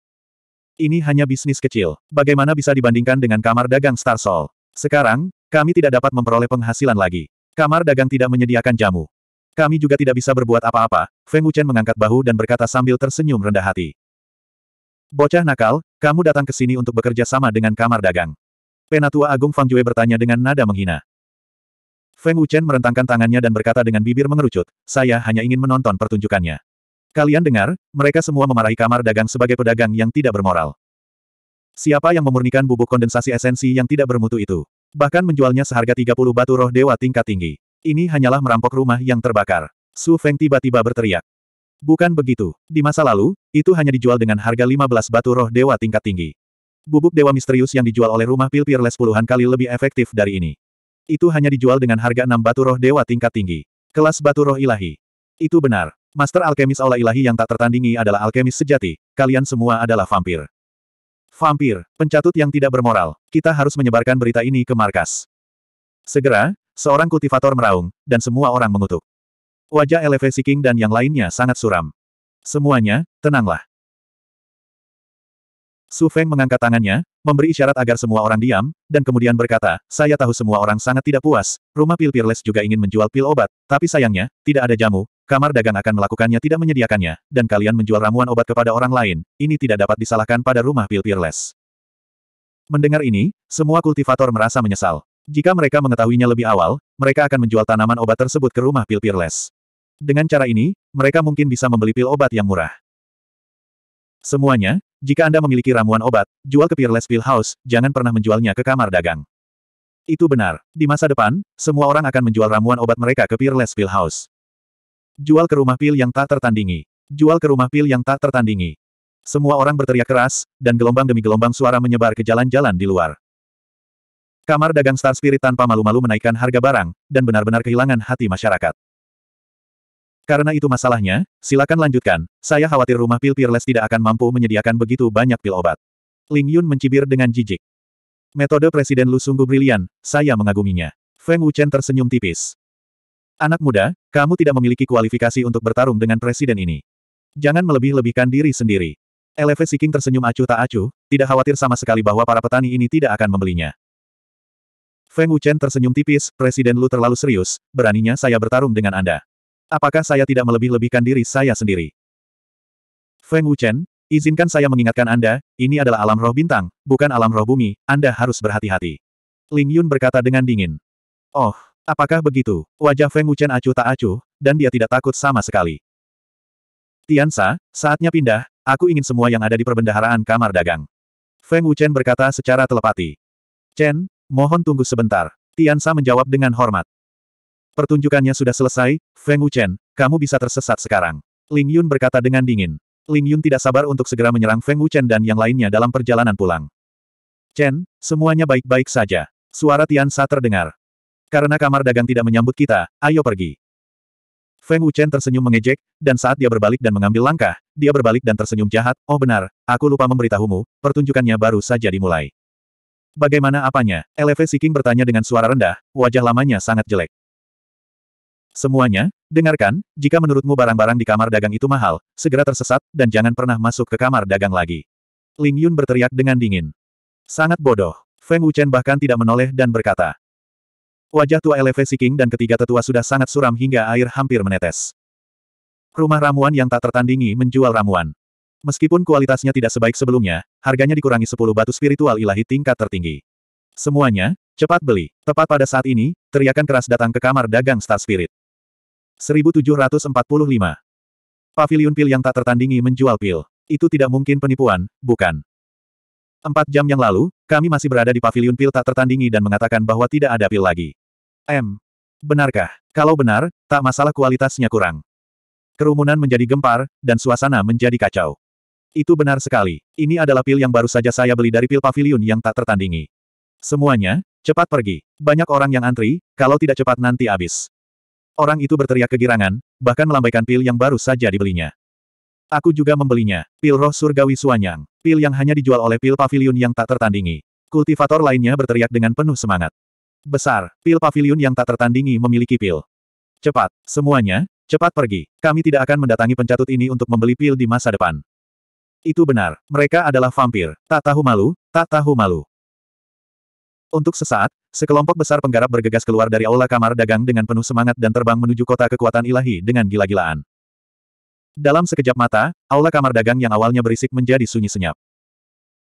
Ini hanya bisnis kecil, bagaimana bisa dibandingkan dengan kamar dagang Star Soul? Sekarang, kami tidak dapat memperoleh penghasilan lagi. Kamar dagang tidak menyediakan jamu. Kami juga tidak bisa berbuat apa-apa, Feng Wuchen mengangkat bahu dan berkata sambil tersenyum rendah hati. Bocah nakal, kamu datang ke sini untuk bekerja sama dengan kamar dagang. Penatua Agung Fang Jue bertanya dengan nada menghina. Feng Wuchen merentangkan tangannya dan berkata dengan bibir mengerucut, saya hanya ingin menonton pertunjukannya. Kalian dengar, mereka semua memarahi kamar dagang sebagai pedagang yang tidak bermoral. Siapa yang memurnikan bubuk kondensasi esensi yang tidak bermutu itu? Bahkan menjualnya seharga 30 batu roh dewa tingkat tinggi. Ini hanyalah merampok rumah yang terbakar. Su Feng tiba-tiba berteriak. Bukan begitu. Di masa lalu, itu hanya dijual dengan harga 15 batu roh dewa tingkat tinggi. Bubuk dewa misterius yang dijual oleh rumah pil Peerless puluhan kali lebih efektif dari ini. Itu hanya dijual dengan harga enam batu roh dewa tingkat tinggi. Kelas batu roh ilahi. Itu benar. Master Alkemis Aula Ilahi yang tak tertandingi adalah alkemis sejati. Kalian semua adalah vampir. Vampir, pencatut yang tidak bermoral. Kita harus menyebarkan berita ini ke markas. Segera, seorang kultivator meraung, dan semua orang mengutuk. Wajah Elevesi King dan yang lainnya sangat suram. Semuanya, tenanglah. Su Feng mengangkat tangannya, memberi isyarat agar semua orang diam, dan kemudian berkata, saya tahu semua orang sangat tidak puas, rumah pil pirles juga ingin menjual pil obat, tapi sayangnya, tidak ada jamu, kamar dagang akan melakukannya tidak menyediakannya, dan kalian menjual ramuan obat kepada orang lain, ini tidak dapat disalahkan pada rumah pil pirles. Mendengar ini, semua kultivator merasa menyesal. Jika mereka mengetahuinya lebih awal, mereka akan menjual tanaman obat tersebut ke rumah pil pirles. Dengan cara ini, mereka mungkin bisa membeli pil obat yang murah. Semuanya, jika Anda memiliki ramuan obat, jual ke Peerless Pill House, jangan pernah menjualnya ke kamar dagang. Itu benar. Di masa depan, semua orang akan menjual ramuan obat mereka ke Peerless Pill House. Jual ke rumah pil yang tak tertandingi. Jual ke rumah pil yang tak tertandingi. Semua orang berteriak keras, dan gelombang demi gelombang suara menyebar ke jalan-jalan di luar. Kamar dagang Star Spirit tanpa malu-malu menaikkan harga barang, dan benar-benar kehilangan hati masyarakat. Karena itu masalahnya, silakan lanjutkan, saya khawatir rumah pil Peerless tidak akan mampu menyediakan begitu banyak pil obat. Ling Yun mencibir dengan jijik. Metode Presiden Lu sungguh brilian, saya mengaguminya. Feng Wuchen tersenyum tipis. Anak muda, kamu tidak memiliki kualifikasi untuk bertarung dengan presiden ini. Jangan melebih-lebihkan diri sendiri. Eleve Siking tersenyum acuh tak acuh, tidak khawatir sama sekali bahwa para petani ini tidak akan membelinya. Feng Wuchen tersenyum tipis, Presiden Lu terlalu serius, beraninya saya bertarung dengan Anda. Apakah saya tidak melebih-lebihkan diri saya sendiri? Feng Wuchen, izinkan saya mengingatkan Anda, ini adalah alam roh bintang, bukan alam roh bumi, Anda harus berhati-hati. Ling Yun berkata dengan dingin. Oh, apakah begitu? Wajah Feng Wuchen acuh tak acuh, dan dia tidak takut sama sekali. Tian Sa, saatnya pindah, aku ingin semua yang ada di perbendaharaan kamar dagang. Feng Wuchen berkata secara telepati. Chen, mohon tunggu sebentar. Tian Sa menjawab dengan hormat. Pertunjukannya sudah selesai, Feng Wuchen, kamu bisa tersesat sekarang. Ling Yun berkata dengan dingin. Ling Yun tidak sabar untuk segera menyerang Feng Wuchen dan yang lainnya dalam perjalanan pulang. Chen, semuanya baik-baik saja. Suara Tian Sa terdengar. Karena kamar dagang tidak menyambut kita, ayo pergi. Feng Wuchen tersenyum mengejek, dan saat dia berbalik dan mengambil langkah, dia berbalik dan tersenyum jahat, oh benar, aku lupa memberitahumu, pertunjukannya baru saja dimulai. Bagaimana apanya? LV Siking bertanya dengan suara rendah, wajah lamanya sangat jelek. Semuanya, dengarkan, jika menurutmu barang-barang di kamar dagang itu mahal, segera tersesat, dan jangan pernah masuk ke kamar dagang lagi. Ling Yun berteriak dengan dingin. Sangat bodoh. Feng Wuchen bahkan tidak menoleh dan berkata. Wajah tua Eleve Siking dan ketiga tetua sudah sangat suram hingga air hampir menetes. Rumah ramuan yang tak tertandingi menjual ramuan. Meskipun kualitasnya tidak sebaik sebelumnya, harganya dikurangi 10 batu spiritual ilahi tingkat tertinggi. Semuanya, cepat beli. Tepat pada saat ini, teriakan keras datang ke kamar dagang Star Spirit. 1745. Pavilion pil yang tak tertandingi menjual pil. Itu tidak mungkin penipuan, bukan? Empat jam yang lalu, kami masih berada di Pavilion pil tak tertandingi dan mengatakan bahwa tidak ada pil lagi. M. Benarkah? Kalau benar, tak masalah kualitasnya kurang. Kerumunan menjadi gempar, dan suasana menjadi kacau. Itu benar sekali. Ini adalah pil yang baru saja saya beli dari pil Pavilion yang tak tertandingi. Semuanya, cepat pergi. Banyak orang yang antri, kalau tidak cepat nanti habis. Orang itu berteriak kegirangan, bahkan melambaikan pil yang baru saja dibelinya. Aku juga membelinya, pil roh surgawi suanyang, pil yang hanya dijual oleh pil pavilion yang tak tertandingi. Kultivator lainnya berteriak dengan penuh semangat. Besar, pil pavilion yang tak tertandingi memiliki pil. Cepat, semuanya, cepat pergi. Kami tidak akan mendatangi pencatut ini untuk membeli pil di masa depan. Itu benar, mereka adalah vampir, tak tahu malu, tak tahu malu. Untuk sesaat, sekelompok besar penggarap bergegas keluar dari aula kamar dagang dengan penuh semangat dan terbang menuju kota kekuatan ilahi dengan gila-gilaan. Dalam sekejap mata, aula kamar dagang yang awalnya berisik menjadi sunyi senyap.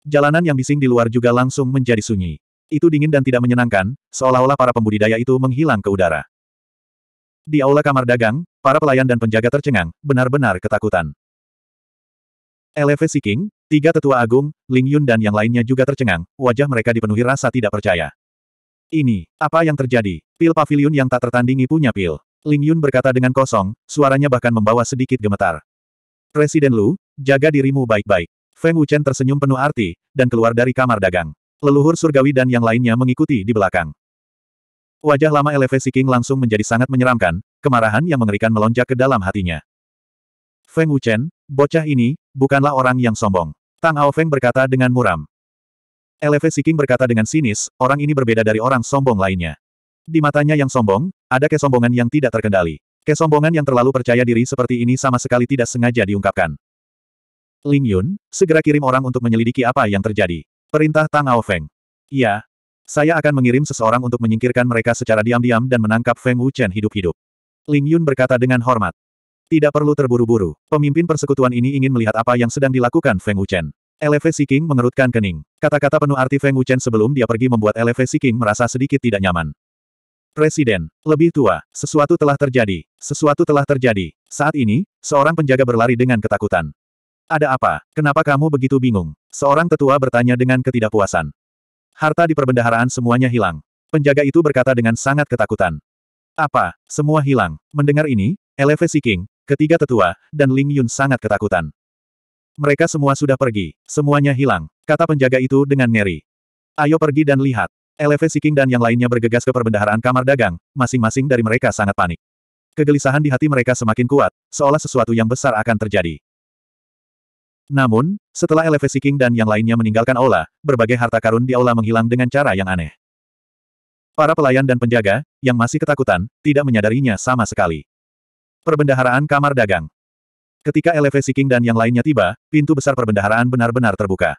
Jalanan yang bising di luar juga langsung menjadi sunyi. Itu dingin dan tidak menyenangkan, seolah-olah para pembudidaya itu menghilang ke udara. Di aula kamar dagang, para pelayan dan penjaga tercengang, benar-benar ketakutan. Eleve Siking, tiga tetua agung, Ling Yun dan yang lainnya juga tercengang, wajah mereka dipenuhi rasa tidak percaya. Ini, apa yang terjadi? Pil pavilion yang tak tertandingi punya pil. Ling Yun berkata dengan kosong, suaranya bahkan membawa sedikit gemetar. Presiden Lu, jaga dirimu baik-baik. Feng Wuchen tersenyum penuh arti, dan keluar dari kamar dagang. Leluhur surgawi dan yang lainnya mengikuti di belakang. Wajah lama Eleve King langsung menjadi sangat menyeramkan, kemarahan yang mengerikan melonjak ke dalam hatinya. Feng Wuchen, bocah ini, bukanlah orang yang sombong. Tang Ao Feng berkata dengan muram. Eleve Siking berkata dengan sinis, orang ini berbeda dari orang sombong lainnya. Di matanya yang sombong, ada kesombongan yang tidak terkendali. Kesombongan yang terlalu percaya diri seperti ini sama sekali tidak sengaja diungkapkan. Ling Yun, segera kirim orang untuk menyelidiki apa yang terjadi. Perintah Tang Ao Feng. Ya, Saya akan mengirim seseorang untuk menyingkirkan mereka secara diam-diam dan menangkap Feng Wuchen hidup-hidup. Ling Yun berkata dengan hormat. Tidak perlu terburu-buru. Pemimpin persekutuan ini ingin melihat apa yang sedang dilakukan Feng Wuchen. LV Siking mengerutkan kening. Kata-kata penuh arti Feng Wuchen sebelum dia pergi membuat LV Siking merasa sedikit tidak nyaman. Presiden, lebih tua, sesuatu telah terjadi. Sesuatu telah terjadi. Saat ini, seorang penjaga berlari dengan ketakutan. Ada apa? Kenapa kamu begitu bingung? Seorang tetua bertanya dengan ketidakpuasan. Harta di perbendaharaan semuanya hilang. Penjaga itu berkata dengan sangat ketakutan. Apa? Semua hilang. Mendengar ini, LV Siking, Ketiga tetua, dan Ling Yun sangat ketakutan. Mereka semua sudah pergi, semuanya hilang, kata penjaga itu dengan ngeri. Ayo pergi dan lihat. Eleve Siking dan yang lainnya bergegas ke perbendaharaan kamar dagang, masing-masing dari mereka sangat panik. Kegelisahan di hati mereka semakin kuat, seolah sesuatu yang besar akan terjadi. Namun, setelah Eleve Siking dan yang lainnya meninggalkan aula, berbagai harta karun di aula menghilang dengan cara yang aneh. Para pelayan dan penjaga, yang masih ketakutan, tidak menyadarinya sama sekali. Perbendaharaan kamar dagang. Ketika Elevesi King dan yang lainnya tiba, pintu besar perbendaharaan benar-benar terbuka.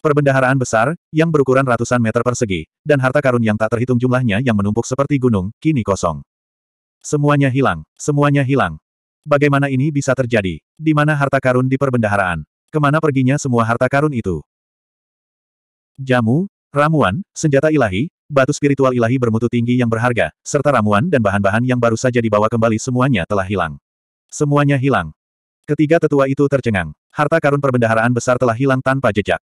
Perbendaharaan besar, yang berukuran ratusan meter persegi, dan harta karun yang tak terhitung jumlahnya yang menumpuk seperti gunung, kini kosong. Semuanya hilang, semuanya hilang. Bagaimana ini bisa terjadi? Di mana harta karun di perbendaharaan? Kemana perginya semua harta karun itu? Jamu, ramuan, senjata ilahi, Batu spiritual ilahi bermutu tinggi yang berharga, serta ramuan dan bahan-bahan yang baru saja dibawa kembali semuanya telah hilang. Semuanya hilang. Ketiga tetua itu tercengang. Harta karun perbendaharaan besar telah hilang tanpa jejak.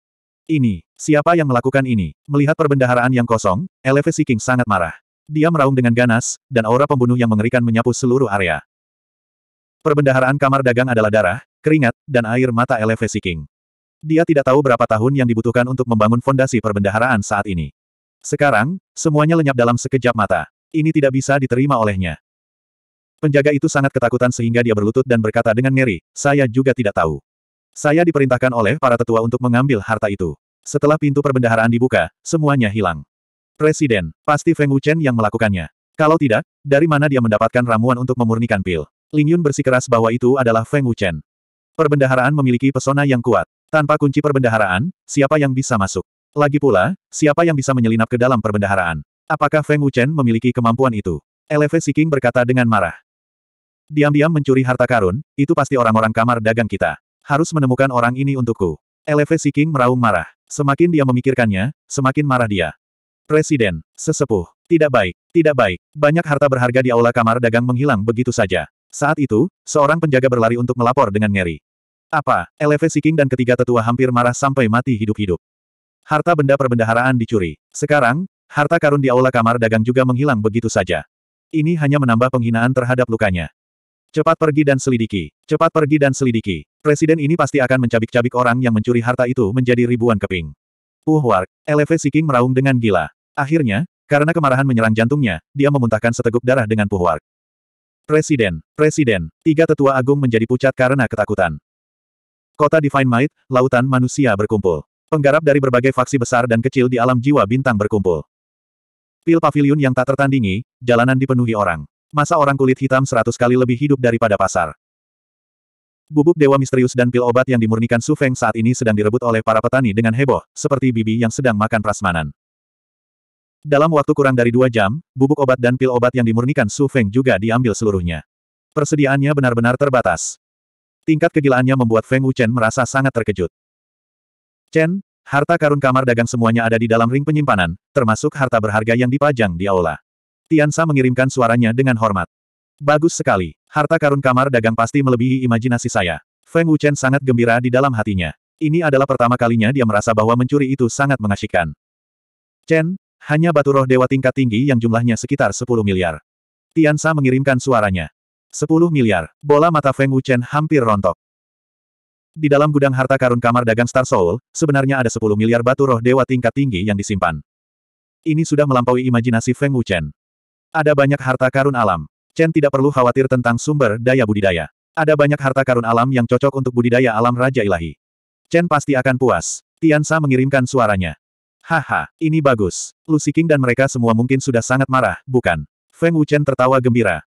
Ini, siapa yang melakukan ini? Melihat perbendaharaan yang kosong, Elevasi King sangat marah. Dia meraung dengan ganas, dan aura pembunuh yang mengerikan menyapu seluruh area. Perbendaharaan kamar dagang adalah darah, keringat, dan air mata Elevasi King. Dia tidak tahu berapa tahun yang dibutuhkan untuk membangun fondasi perbendaharaan saat ini. Sekarang, semuanya lenyap dalam sekejap mata. Ini tidak bisa diterima olehnya. Penjaga itu sangat ketakutan sehingga dia berlutut dan berkata dengan ngeri, saya juga tidak tahu. Saya diperintahkan oleh para tetua untuk mengambil harta itu. Setelah pintu perbendaharaan dibuka, semuanya hilang. Presiden, pasti Feng Wuchen yang melakukannya. Kalau tidak, dari mana dia mendapatkan ramuan untuk memurnikan pil? Ling Yun bersikeras bahwa itu adalah Feng Wuchen. Perbendaharaan memiliki pesona yang kuat. Tanpa kunci perbendaharaan, siapa yang bisa masuk? Lagi pula, siapa yang bisa menyelinap ke dalam perbendaharaan? Apakah Feng Wuchen memiliki kemampuan itu? Eleve Siking berkata dengan marah. Diam-diam mencuri harta karun, itu pasti orang-orang kamar dagang kita. Harus menemukan orang ini untukku. Eleve Siking meraung marah. Semakin dia memikirkannya, semakin marah dia. Presiden, sesepuh, tidak baik, tidak baik. Banyak harta berharga di aula kamar dagang menghilang begitu saja. Saat itu, seorang penjaga berlari untuk melapor dengan ngeri. Apa? Eleve Siking dan ketiga tetua hampir marah sampai mati hidup-hidup. Harta benda perbendaharaan dicuri. Sekarang, harta karun di aula kamar dagang juga menghilang begitu saja. Ini hanya menambah penghinaan terhadap lukanya. Cepat pergi dan selidiki. Cepat pergi dan selidiki. Presiden ini pasti akan mencabik-cabik orang yang mencuri harta itu menjadi ribuan keping. Uhwark, LV Siking meraung dengan gila. Akhirnya, karena kemarahan menyerang jantungnya, dia memuntahkan seteguk darah dengan Puhwark. Presiden, Presiden, tiga tetua agung menjadi pucat karena ketakutan. Kota Divine Might, lautan manusia berkumpul. Penggarap dari berbagai faksi besar dan kecil di alam jiwa bintang berkumpul. Pil pavilion yang tak tertandingi, jalanan dipenuhi orang. Masa orang kulit hitam seratus kali lebih hidup daripada pasar. Bubuk dewa misterius dan pil obat yang dimurnikan Su Feng saat ini sedang direbut oleh para petani dengan heboh, seperti bibi yang sedang makan prasmanan. Dalam waktu kurang dari dua jam, bubuk obat dan pil obat yang dimurnikan Su Feng juga diambil seluruhnya. Persediaannya benar-benar terbatas. Tingkat kegilaannya membuat Feng Wuchen merasa sangat terkejut. Chen, harta karun kamar dagang semuanya ada di dalam ring penyimpanan, termasuk harta berharga yang dipajang di aula. Tiansa mengirimkan suaranya dengan hormat. Bagus sekali, harta karun kamar dagang pasti melebihi imajinasi saya. Feng Wuchen sangat gembira di dalam hatinya. Ini adalah pertama kalinya dia merasa bahwa mencuri itu sangat mengasyikkan. Chen, hanya batu roh dewa tingkat tinggi yang jumlahnya sekitar 10 miliar. Tiansa mengirimkan suaranya. 10 miliar, bola mata Feng Wuchen hampir rontok. Di dalam gudang harta karun kamar dagang Star Soul, sebenarnya ada 10 miliar batu roh dewa tingkat tinggi yang disimpan. Ini sudah melampaui imajinasi Feng Wuchen. Ada banyak harta karun alam. Chen tidak perlu khawatir tentang sumber daya budidaya. Ada banyak harta karun alam yang cocok untuk budidaya alam Raja Ilahi. Chen pasti akan puas. Tian Sa mengirimkan suaranya. Haha, ini bagus. Lu Siking dan mereka semua mungkin sudah sangat marah, bukan? Feng Wuchen tertawa gembira.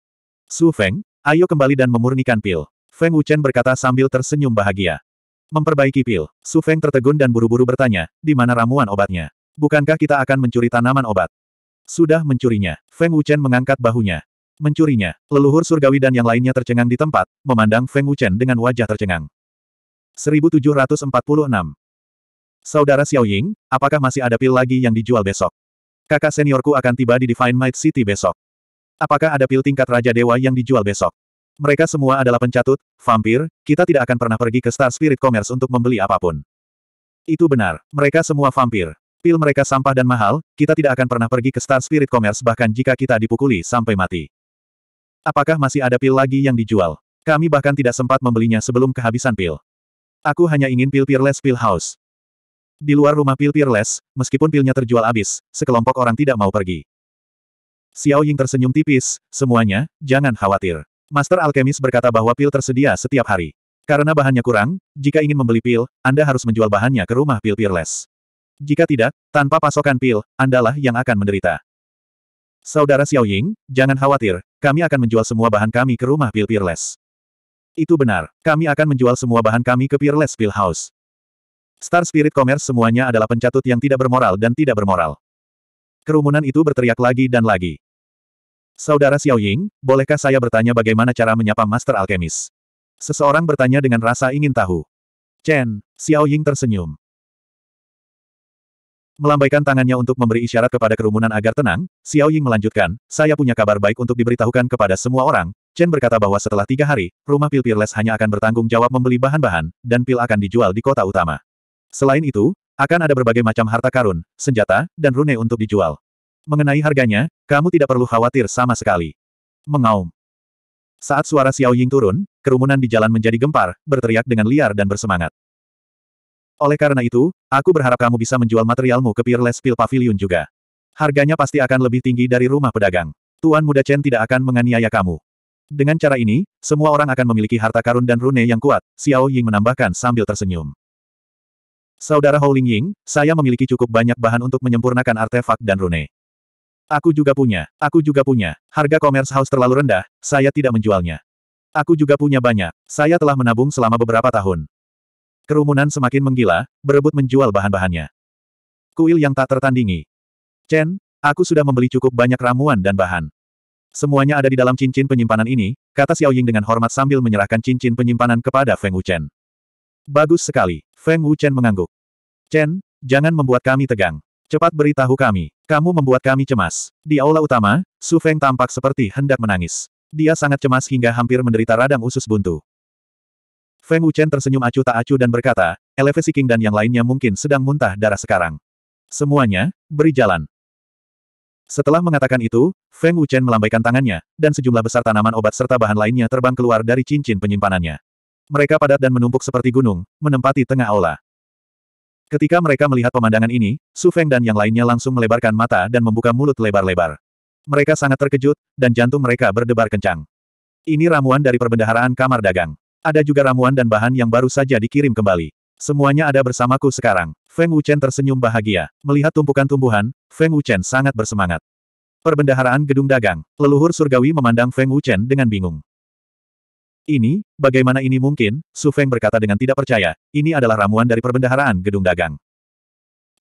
Su Feng, ayo kembali dan memurnikan pil. Feng Wuchen berkata sambil tersenyum bahagia. Memperbaiki pil, Su Feng tertegun dan buru-buru bertanya, di mana ramuan obatnya? Bukankah kita akan mencuri tanaman obat? Sudah mencurinya, Feng Wuchen mengangkat bahunya. Mencurinya, leluhur surgawi dan yang lainnya tercengang di tempat, memandang Feng Wuchen dengan wajah tercengang. 1746 Saudara Xiao Ying, apakah masih ada pil lagi yang dijual besok? Kakak seniorku akan tiba di Divine Might City besok. Apakah ada pil tingkat Raja Dewa yang dijual besok? Mereka semua adalah pencatut, vampir, kita tidak akan pernah pergi ke Star Spirit Commerce untuk membeli apapun. Itu benar, mereka semua vampir. Pil mereka sampah dan mahal, kita tidak akan pernah pergi ke Star Spirit Commerce bahkan jika kita dipukuli sampai mati. Apakah masih ada pil lagi yang dijual? Kami bahkan tidak sempat membelinya sebelum kehabisan pil. Aku hanya ingin pil Peerless Pil House. Di luar rumah pil Peerless, meskipun pilnya terjual habis, sekelompok orang tidak mau pergi. Xiao Ying tersenyum tipis, semuanya, jangan khawatir. Master Alkemis berkata bahwa pil tersedia setiap hari. Karena bahannya kurang, jika ingin membeli pil, Anda harus menjual bahannya ke rumah pil Peerless. Jika tidak, tanpa pasokan pil, Andalah yang akan menderita. Saudara Xiao Ying, jangan khawatir, kami akan menjual semua bahan kami ke rumah pil Peerless. Itu benar, kami akan menjual semua bahan kami ke Peerless Pill House. Star Spirit Commerce semuanya adalah pencatut yang tidak bermoral dan tidak bermoral. Kerumunan itu berteriak lagi dan lagi. Saudara Xiao Ying, bolehkah saya bertanya bagaimana cara menyapa Master Alkemis? Seseorang bertanya dengan rasa ingin tahu. Chen, Xiao Ying tersenyum. Melambaikan tangannya untuk memberi isyarat kepada kerumunan agar tenang, Xiao Ying melanjutkan, saya punya kabar baik untuk diberitahukan kepada semua orang, Chen berkata bahwa setelah tiga hari, rumah pil Pirles hanya akan bertanggung jawab membeli bahan-bahan, dan pil akan dijual di kota utama. Selain itu, akan ada berbagai macam harta karun, senjata, dan rune untuk dijual. Mengenai harganya, kamu tidak perlu khawatir sama sekali. Mengaum. Saat suara Xiao Ying turun, kerumunan di jalan menjadi gempar, berteriak dengan liar dan bersemangat. Oleh karena itu, aku berharap kamu bisa menjual materialmu ke Peerless Pill Pavilion juga. Harganya pasti akan lebih tinggi dari rumah pedagang. Tuan Muda Chen tidak akan menganiaya kamu. Dengan cara ini, semua orang akan memiliki harta karun dan rune yang kuat, Xiao Ying menambahkan sambil tersenyum. Saudara Ling Ying, saya memiliki cukup banyak bahan untuk menyempurnakan artefak dan rune. Aku juga punya, aku juga punya. Harga Commerce House terlalu rendah, saya tidak menjualnya. Aku juga punya banyak, saya telah menabung selama beberapa tahun. Kerumunan semakin menggila, berebut menjual bahan-bahannya. Kuil yang tak tertandingi. Chen, aku sudah membeli cukup banyak ramuan dan bahan. Semuanya ada di dalam cincin penyimpanan ini, kata Xiao Ying dengan hormat sambil menyerahkan cincin penyimpanan kepada Feng Wuchen. Bagus sekali, Feng Wuchen mengangguk. Chen, jangan membuat kami tegang. Cepat beritahu kami. Kamu membuat kami cemas. Di aula utama, Su Feng tampak seperti hendak menangis. Dia sangat cemas hingga hampir menderita radang usus buntu. Feng Wuchen tersenyum acuh tak acuh dan berkata, Elevasi King dan yang lainnya mungkin sedang muntah darah sekarang. Semuanya, beri jalan. Setelah mengatakan itu, Feng Wuchen melambaikan tangannya, dan sejumlah besar tanaman obat serta bahan lainnya terbang keluar dari cincin penyimpanannya. Mereka padat dan menumpuk seperti gunung, menempati tengah aula. Ketika mereka melihat pemandangan ini, Su Feng dan yang lainnya langsung melebarkan mata dan membuka mulut lebar-lebar. Mereka sangat terkejut, dan jantung mereka berdebar kencang. Ini ramuan dari perbendaharaan kamar dagang. Ada juga ramuan dan bahan yang baru saja dikirim kembali. Semuanya ada bersamaku sekarang. Feng Wuchen tersenyum bahagia. Melihat tumpukan tumbuhan, Feng Wuchen sangat bersemangat. Perbendaharaan gedung dagang, leluhur surgawi memandang Feng Wuchen dengan bingung. Ini, bagaimana ini mungkin? Su Feng berkata dengan tidak percaya, ini adalah ramuan dari perbendaharaan gedung dagang.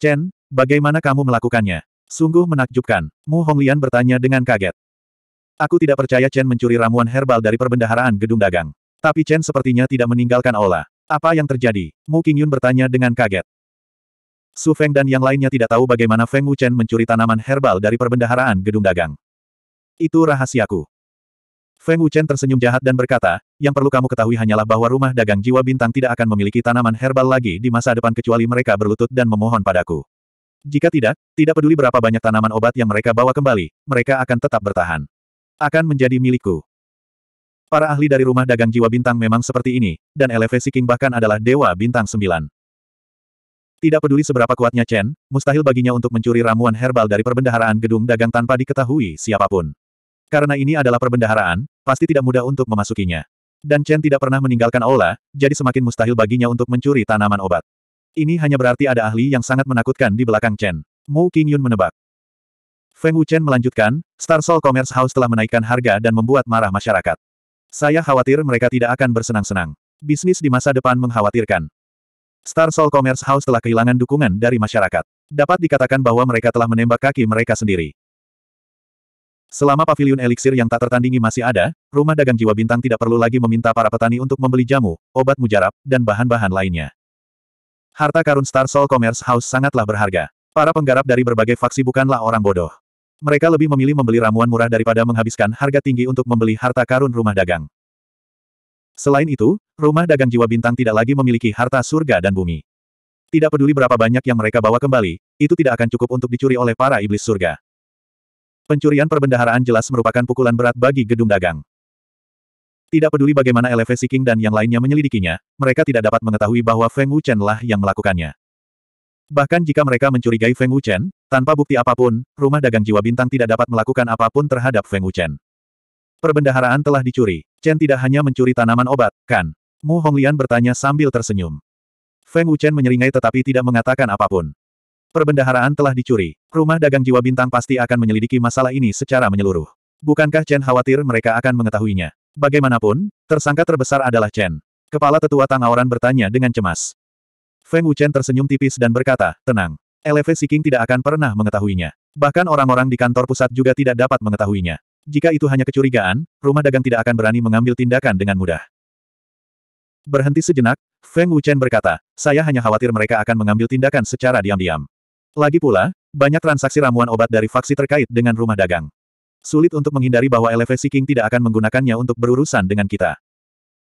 Chen, bagaimana kamu melakukannya? Sungguh menakjubkan, Mu Honglian bertanya dengan kaget. Aku tidak percaya Chen mencuri ramuan herbal dari perbendaharaan gedung dagang. Tapi Chen sepertinya tidak meninggalkan Ola. Apa yang terjadi? Mu Qingyun bertanya dengan kaget. Su Feng dan yang lainnya tidak tahu bagaimana Feng Wu Chen mencuri tanaman herbal dari perbendaharaan gedung dagang. Itu rahasiaku. Feng Wu Chen tersenyum jahat dan berkata, yang perlu kamu ketahui hanyalah bahwa rumah dagang jiwa bintang tidak akan memiliki tanaman herbal lagi di masa depan kecuali mereka berlutut dan memohon padaku. Jika tidak, tidak peduli berapa banyak tanaman obat yang mereka bawa kembali, mereka akan tetap bertahan. Akan menjadi milikku. Para ahli dari rumah dagang jiwa bintang memang seperti ini, dan Elevasi King bahkan adalah dewa bintang sembilan. Tidak peduli seberapa kuatnya Chen, mustahil baginya untuk mencuri ramuan herbal dari perbendaharaan gedung dagang tanpa diketahui siapapun. Karena ini adalah perbendaharaan, pasti tidak mudah untuk memasukinya. Dan Chen tidak pernah meninggalkan aula, jadi semakin mustahil baginya untuk mencuri tanaman obat. Ini hanya berarti ada ahli yang sangat menakutkan di belakang Chen. Mu Qingyun menebak. Feng Wuchen melanjutkan, Star Soul Commerce House telah menaikkan harga dan membuat marah masyarakat. Saya khawatir mereka tidak akan bersenang-senang. Bisnis di masa depan mengkhawatirkan. Star Soul Commerce House telah kehilangan dukungan dari masyarakat. Dapat dikatakan bahwa mereka telah menembak kaki mereka sendiri. Selama pavilion eliksir yang tak tertandingi masih ada, rumah dagang jiwa bintang tidak perlu lagi meminta para petani untuk membeli jamu, obat mujarab, dan bahan-bahan lainnya. Harta karun Star Soul Commerce House sangatlah berharga. Para penggarap dari berbagai faksi bukanlah orang bodoh. Mereka lebih memilih membeli ramuan murah daripada menghabiskan harga tinggi untuk membeli harta karun rumah dagang. Selain itu, rumah dagang jiwa bintang tidak lagi memiliki harta surga dan bumi. Tidak peduli berapa banyak yang mereka bawa kembali, itu tidak akan cukup untuk dicuri oleh para iblis surga. Pencurian perbendaharaan jelas merupakan pukulan berat bagi gedung dagang. Tidak peduli bagaimana LV Siking dan yang lainnya menyelidikinya, mereka tidak dapat mengetahui bahwa Feng Wuchen lah yang melakukannya. Bahkan jika mereka mencurigai Feng Wuchen, tanpa bukti apapun, rumah dagang jiwa bintang tidak dapat melakukan apapun terhadap Feng Wuchen. Perbendaharaan telah dicuri. Chen tidak hanya mencuri tanaman obat, kan? Mu Honglian bertanya sambil tersenyum. Feng Wuchen menyeringai tetapi tidak mengatakan apapun. Perbendaharaan telah dicuri. Rumah dagang jiwa bintang pasti akan menyelidiki masalah ini secara menyeluruh. Bukankah Chen khawatir mereka akan mengetahuinya? Bagaimanapun, tersangka terbesar adalah Chen. Kepala tetua Tang Aoran bertanya dengan cemas. Feng Wuchen tersenyum tipis dan berkata, tenang. LFV Siking tidak akan pernah mengetahuinya. Bahkan orang-orang di kantor pusat juga tidak dapat mengetahuinya. Jika itu hanya kecurigaan, rumah dagang tidak akan berani mengambil tindakan dengan mudah. Berhenti sejenak, Feng Wuchen berkata, saya hanya khawatir mereka akan mengambil tindakan secara diam-diam. Lagi pula, banyak transaksi ramuan obat dari faksi terkait dengan rumah dagang. Sulit untuk menghindari bahwa LV King tidak akan menggunakannya untuk berurusan dengan kita.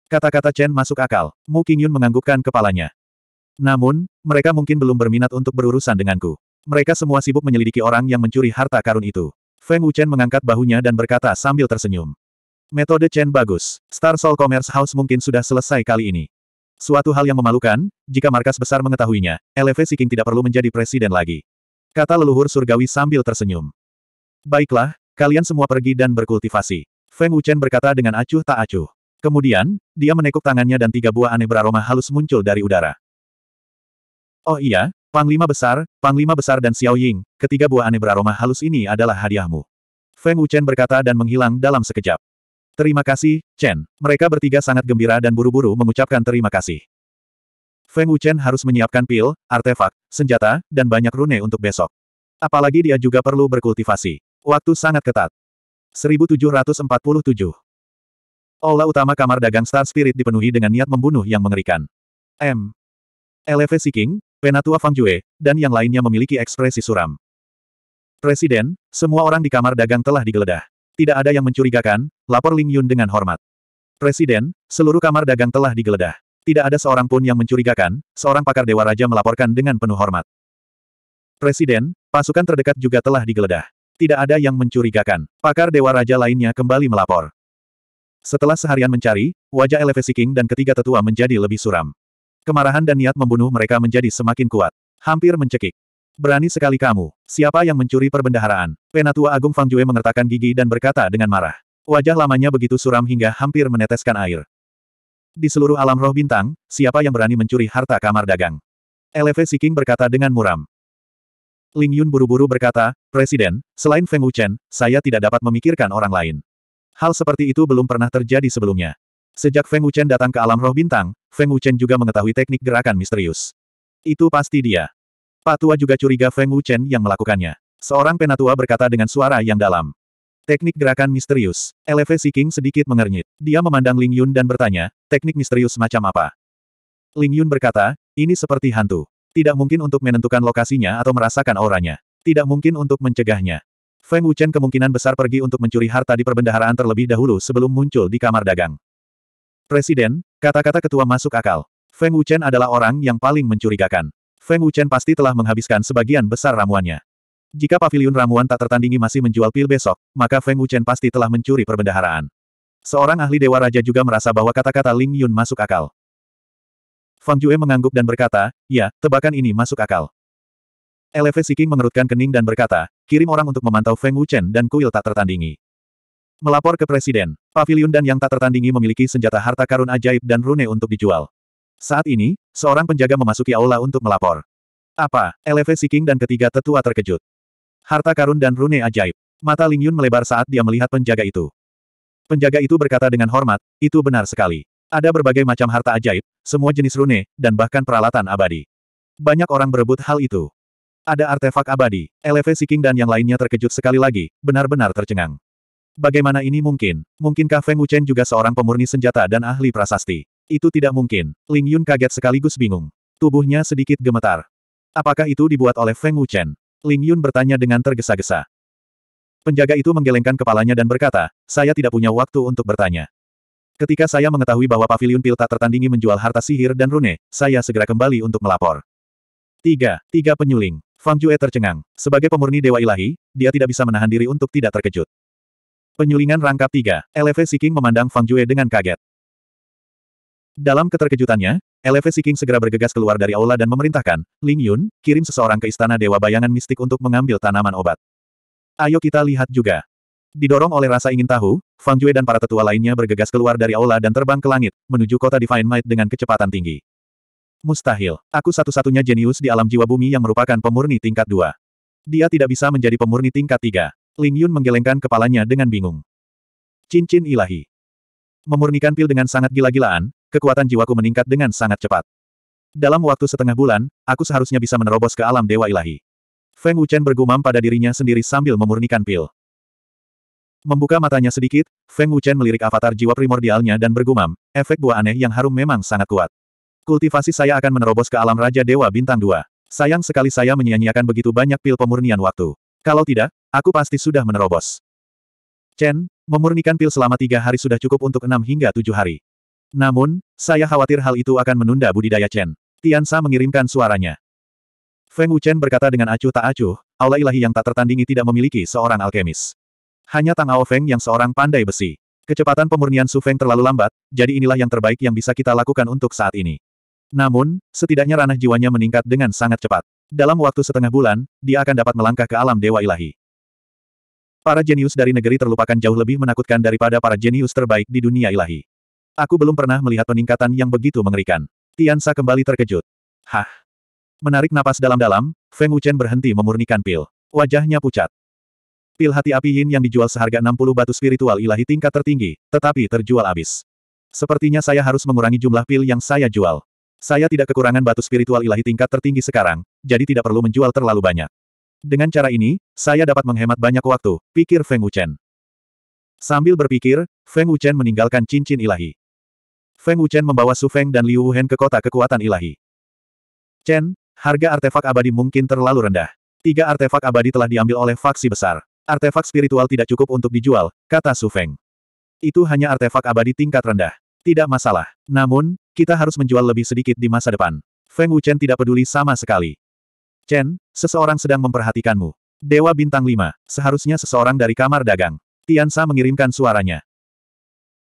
Kata-kata Chen masuk akal. Mu Qingyun menganggukkan kepalanya. Namun, mereka mungkin belum berminat untuk berurusan denganku. Mereka semua sibuk menyelidiki orang yang mencuri harta karun itu. Feng Wuchen mengangkat bahunya dan berkata sambil tersenyum. Metode Chen bagus. Star Soul Commerce House mungkin sudah selesai kali ini. Suatu hal yang memalukan, jika markas besar mengetahuinya, Lv Siking tidak perlu menjadi presiden lagi. Kata leluhur surgawi sambil tersenyum. Baiklah, kalian semua pergi dan berkultivasi. Feng Wuchen berkata dengan acuh tak acuh. Kemudian, dia menekuk tangannya dan tiga buah aneh beraroma halus muncul dari udara. Oh iya, Panglima Besar, Panglima Besar dan Xiao Ying, ketiga buah aneh beraroma halus ini adalah hadiahmu. Feng Wuchen berkata dan menghilang dalam sekejap. Terima kasih, Chen. Mereka bertiga sangat gembira dan buru-buru mengucapkan terima kasih. Feng Wuchen harus menyiapkan pil, artefak, senjata, dan banyak rune untuk besok. Apalagi dia juga perlu berkultivasi. Waktu sangat ketat. 1747 Olah utama kamar dagang Star Spirit dipenuhi dengan niat membunuh yang mengerikan. M. Eleve Siking, Penatua Fang Jue, dan yang lainnya memiliki ekspresi suram. Presiden, semua orang di kamar dagang telah digeledah. Tidak ada yang mencurigakan, lapor Ling Yun dengan hormat. Presiden, seluruh kamar dagang telah digeledah. Tidak ada seorang pun yang mencurigakan, seorang pakar Dewa Raja melaporkan dengan penuh hormat. Presiden, pasukan terdekat juga telah digeledah. Tidak ada yang mencurigakan. Pakar Dewa Raja lainnya kembali melapor. Setelah seharian mencari, wajah Elevesi King dan ketiga tetua menjadi lebih suram. Kemarahan dan niat membunuh mereka menjadi semakin kuat. Hampir mencekik. Berani sekali kamu. Siapa yang mencuri perbendaharaan? Penatua Agung Fang Jue mengertakkan gigi dan berkata dengan marah. Wajah lamanya begitu suram hingga hampir meneteskan air. Di seluruh alam roh bintang, siapa yang berani mencuri harta kamar dagang? Eleve Siking berkata dengan muram. Ling Yun buru-buru berkata, Presiden, selain Feng Wuchen, saya tidak dapat memikirkan orang lain. Hal seperti itu belum pernah terjadi sebelumnya. Sejak Feng Wuchen datang ke alam roh bintang, Feng Wuchen juga mengetahui teknik gerakan misterius. Itu pasti dia. Patua juga curiga Feng Wuchen yang melakukannya. Seorang penatua berkata dengan suara yang dalam. Teknik gerakan misterius. Si Siking sedikit mengernyit. Dia memandang Ling Yun dan bertanya, teknik misterius macam apa? Ling Yun berkata, ini seperti hantu. Tidak mungkin untuk menentukan lokasinya atau merasakan auranya. Tidak mungkin untuk mencegahnya. Feng Wuchen kemungkinan besar pergi untuk mencuri harta di perbendaharaan terlebih dahulu sebelum muncul di kamar dagang. Presiden, kata-kata ketua masuk akal. Feng Wuchen adalah orang yang paling mencurigakan. Feng Wuchen pasti telah menghabiskan sebagian besar ramuannya. Jika pavilion ramuan tak tertandingi masih menjual pil besok, maka Feng Wuchen pasti telah mencuri perbendaharaan. Seorang ahli Dewa Raja juga merasa bahwa kata-kata Ling Yun masuk akal. Fang Jue mengangguk dan berkata, ya, tebakan ini masuk akal. Eleve Siking mengerutkan kening dan berkata, kirim orang untuk memantau Feng Wuchen dan kuil tak tertandingi. Melapor ke Presiden, paviliun dan yang tak tertandingi memiliki senjata harta karun ajaib dan rune untuk dijual. Saat ini, seorang penjaga memasuki aula untuk melapor. Apa? Eleve Siking dan ketiga tetua terkejut. Harta karun dan rune ajaib. Mata Ling Yun melebar saat dia melihat penjaga itu. Penjaga itu berkata dengan hormat, itu benar sekali. Ada berbagai macam harta ajaib, semua jenis rune, dan bahkan peralatan abadi. Banyak orang berebut hal itu. Ada artefak abadi, Eleve Siking dan yang lainnya terkejut sekali lagi, benar-benar tercengang. Bagaimana ini mungkin? Mungkinkah Feng Wuchen juga seorang pemurni senjata dan ahli prasasti? Itu tidak mungkin. Ling Yun kaget sekaligus bingung. Tubuhnya sedikit gemetar. Apakah itu dibuat oleh Feng Wuchen? Ling Yun bertanya dengan tergesa-gesa. Penjaga itu menggelengkan kepalanya dan berkata, saya tidak punya waktu untuk bertanya. Ketika saya mengetahui bahwa pavilion pil tak tertandingi menjual harta sihir dan rune, saya segera kembali untuk melapor. Tiga, tiga penyuling. Fang Jue tercengang. Sebagai pemurni Dewa Ilahi, dia tidak bisa menahan diri untuk tidak terkejut. Penyulingan rangkap tiga, LV Siking memandang Fang Jue dengan kaget. Dalam keterkejutannya, Eleve Siking segera bergegas keluar dari aula dan memerintahkan, Ling Yun, kirim seseorang ke istana Dewa Bayangan Mistik untuk mengambil tanaman obat. Ayo kita lihat juga. Didorong oleh rasa ingin tahu, Fang Jue dan para tetua lainnya bergegas keluar dari aula dan terbang ke langit, menuju kota Divine Might dengan kecepatan tinggi. Mustahil, aku satu-satunya jenius di alam jiwa bumi yang merupakan pemurni tingkat dua. Dia tidak bisa menjadi pemurni tingkat tiga. Ling Yun menggelengkan kepalanya dengan bingung. Cincin ilahi. Memurnikan pil dengan sangat gila-gilaan, kekuatan jiwaku meningkat dengan sangat cepat. Dalam waktu setengah bulan, aku seharusnya bisa menerobos ke alam dewa ilahi. Feng Wuchen bergumam pada dirinya sendiri sambil memurnikan pil. Membuka matanya sedikit, Feng Wuchen melirik avatar jiwa primordialnya dan bergumam, efek buah aneh yang harum memang sangat kuat. Kultivasi saya akan menerobos ke alam Raja Dewa Bintang 2. Sayang sekali saya menyia-nyiakan begitu banyak pil pemurnian waktu. Kalau tidak, aku pasti sudah menerobos. Chen, memurnikan pil selama tiga hari sudah cukup untuk enam hingga tujuh hari. Namun, saya khawatir hal itu akan menunda budidaya Chen. Tian Sa mengirimkan suaranya. Feng Wuchen berkata dengan acuh tak acuh, "Allah ilahi yang tak tertandingi tidak memiliki seorang alkemis. Hanya Tang Ao Feng yang seorang pandai besi. Kecepatan pemurnian Su Feng terlalu lambat, jadi inilah yang terbaik yang bisa kita lakukan untuk saat ini. Namun, setidaknya ranah jiwanya meningkat dengan sangat cepat. Dalam waktu setengah bulan, dia akan dapat melangkah ke alam dewa ilahi. Para jenius dari negeri terlupakan jauh lebih menakutkan daripada para jenius terbaik di dunia ilahi. Aku belum pernah melihat peningkatan yang begitu mengerikan. Tiansa kembali terkejut. Hah? Menarik napas dalam-dalam, Feng Wuchen berhenti memurnikan pil. Wajahnya pucat. Pil hati api yin yang dijual seharga 60 batu spiritual ilahi tingkat tertinggi, tetapi terjual habis. Sepertinya saya harus mengurangi jumlah pil yang saya jual. Saya tidak kekurangan batu spiritual ilahi tingkat tertinggi sekarang, jadi tidak perlu menjual terlalu banyak. Dengan cara ini, saya dapat menghemat banyak waktu, pikir Feng Wuchen. Sambil berpikir, Feng Wuchen meninggalkan cincin ilahi. Feng Wuchen membawa Su Feng dan Liu Wuhen ke kota kekuatan ilahi. Chen, harga artefak abadi mungkin terlalu rendah. Tiga artefak abadi telah diambil oleh faksi besar. Artefak spiritual tidak cukup untuk dijual, kata Su Feng. Itu hanya artefak abadi tingkat rendah. Tidak masalah. Namun, kita harus menjual lebih sedikit di masa depan. Feng Wuchen tidak peduli sama sekali. Chen, seseorang sedang memperhatikanmu. Dewa Bintang 5, seharusnya seseorang dari kamar dagang. Tian Sa mengirimkan suaranya.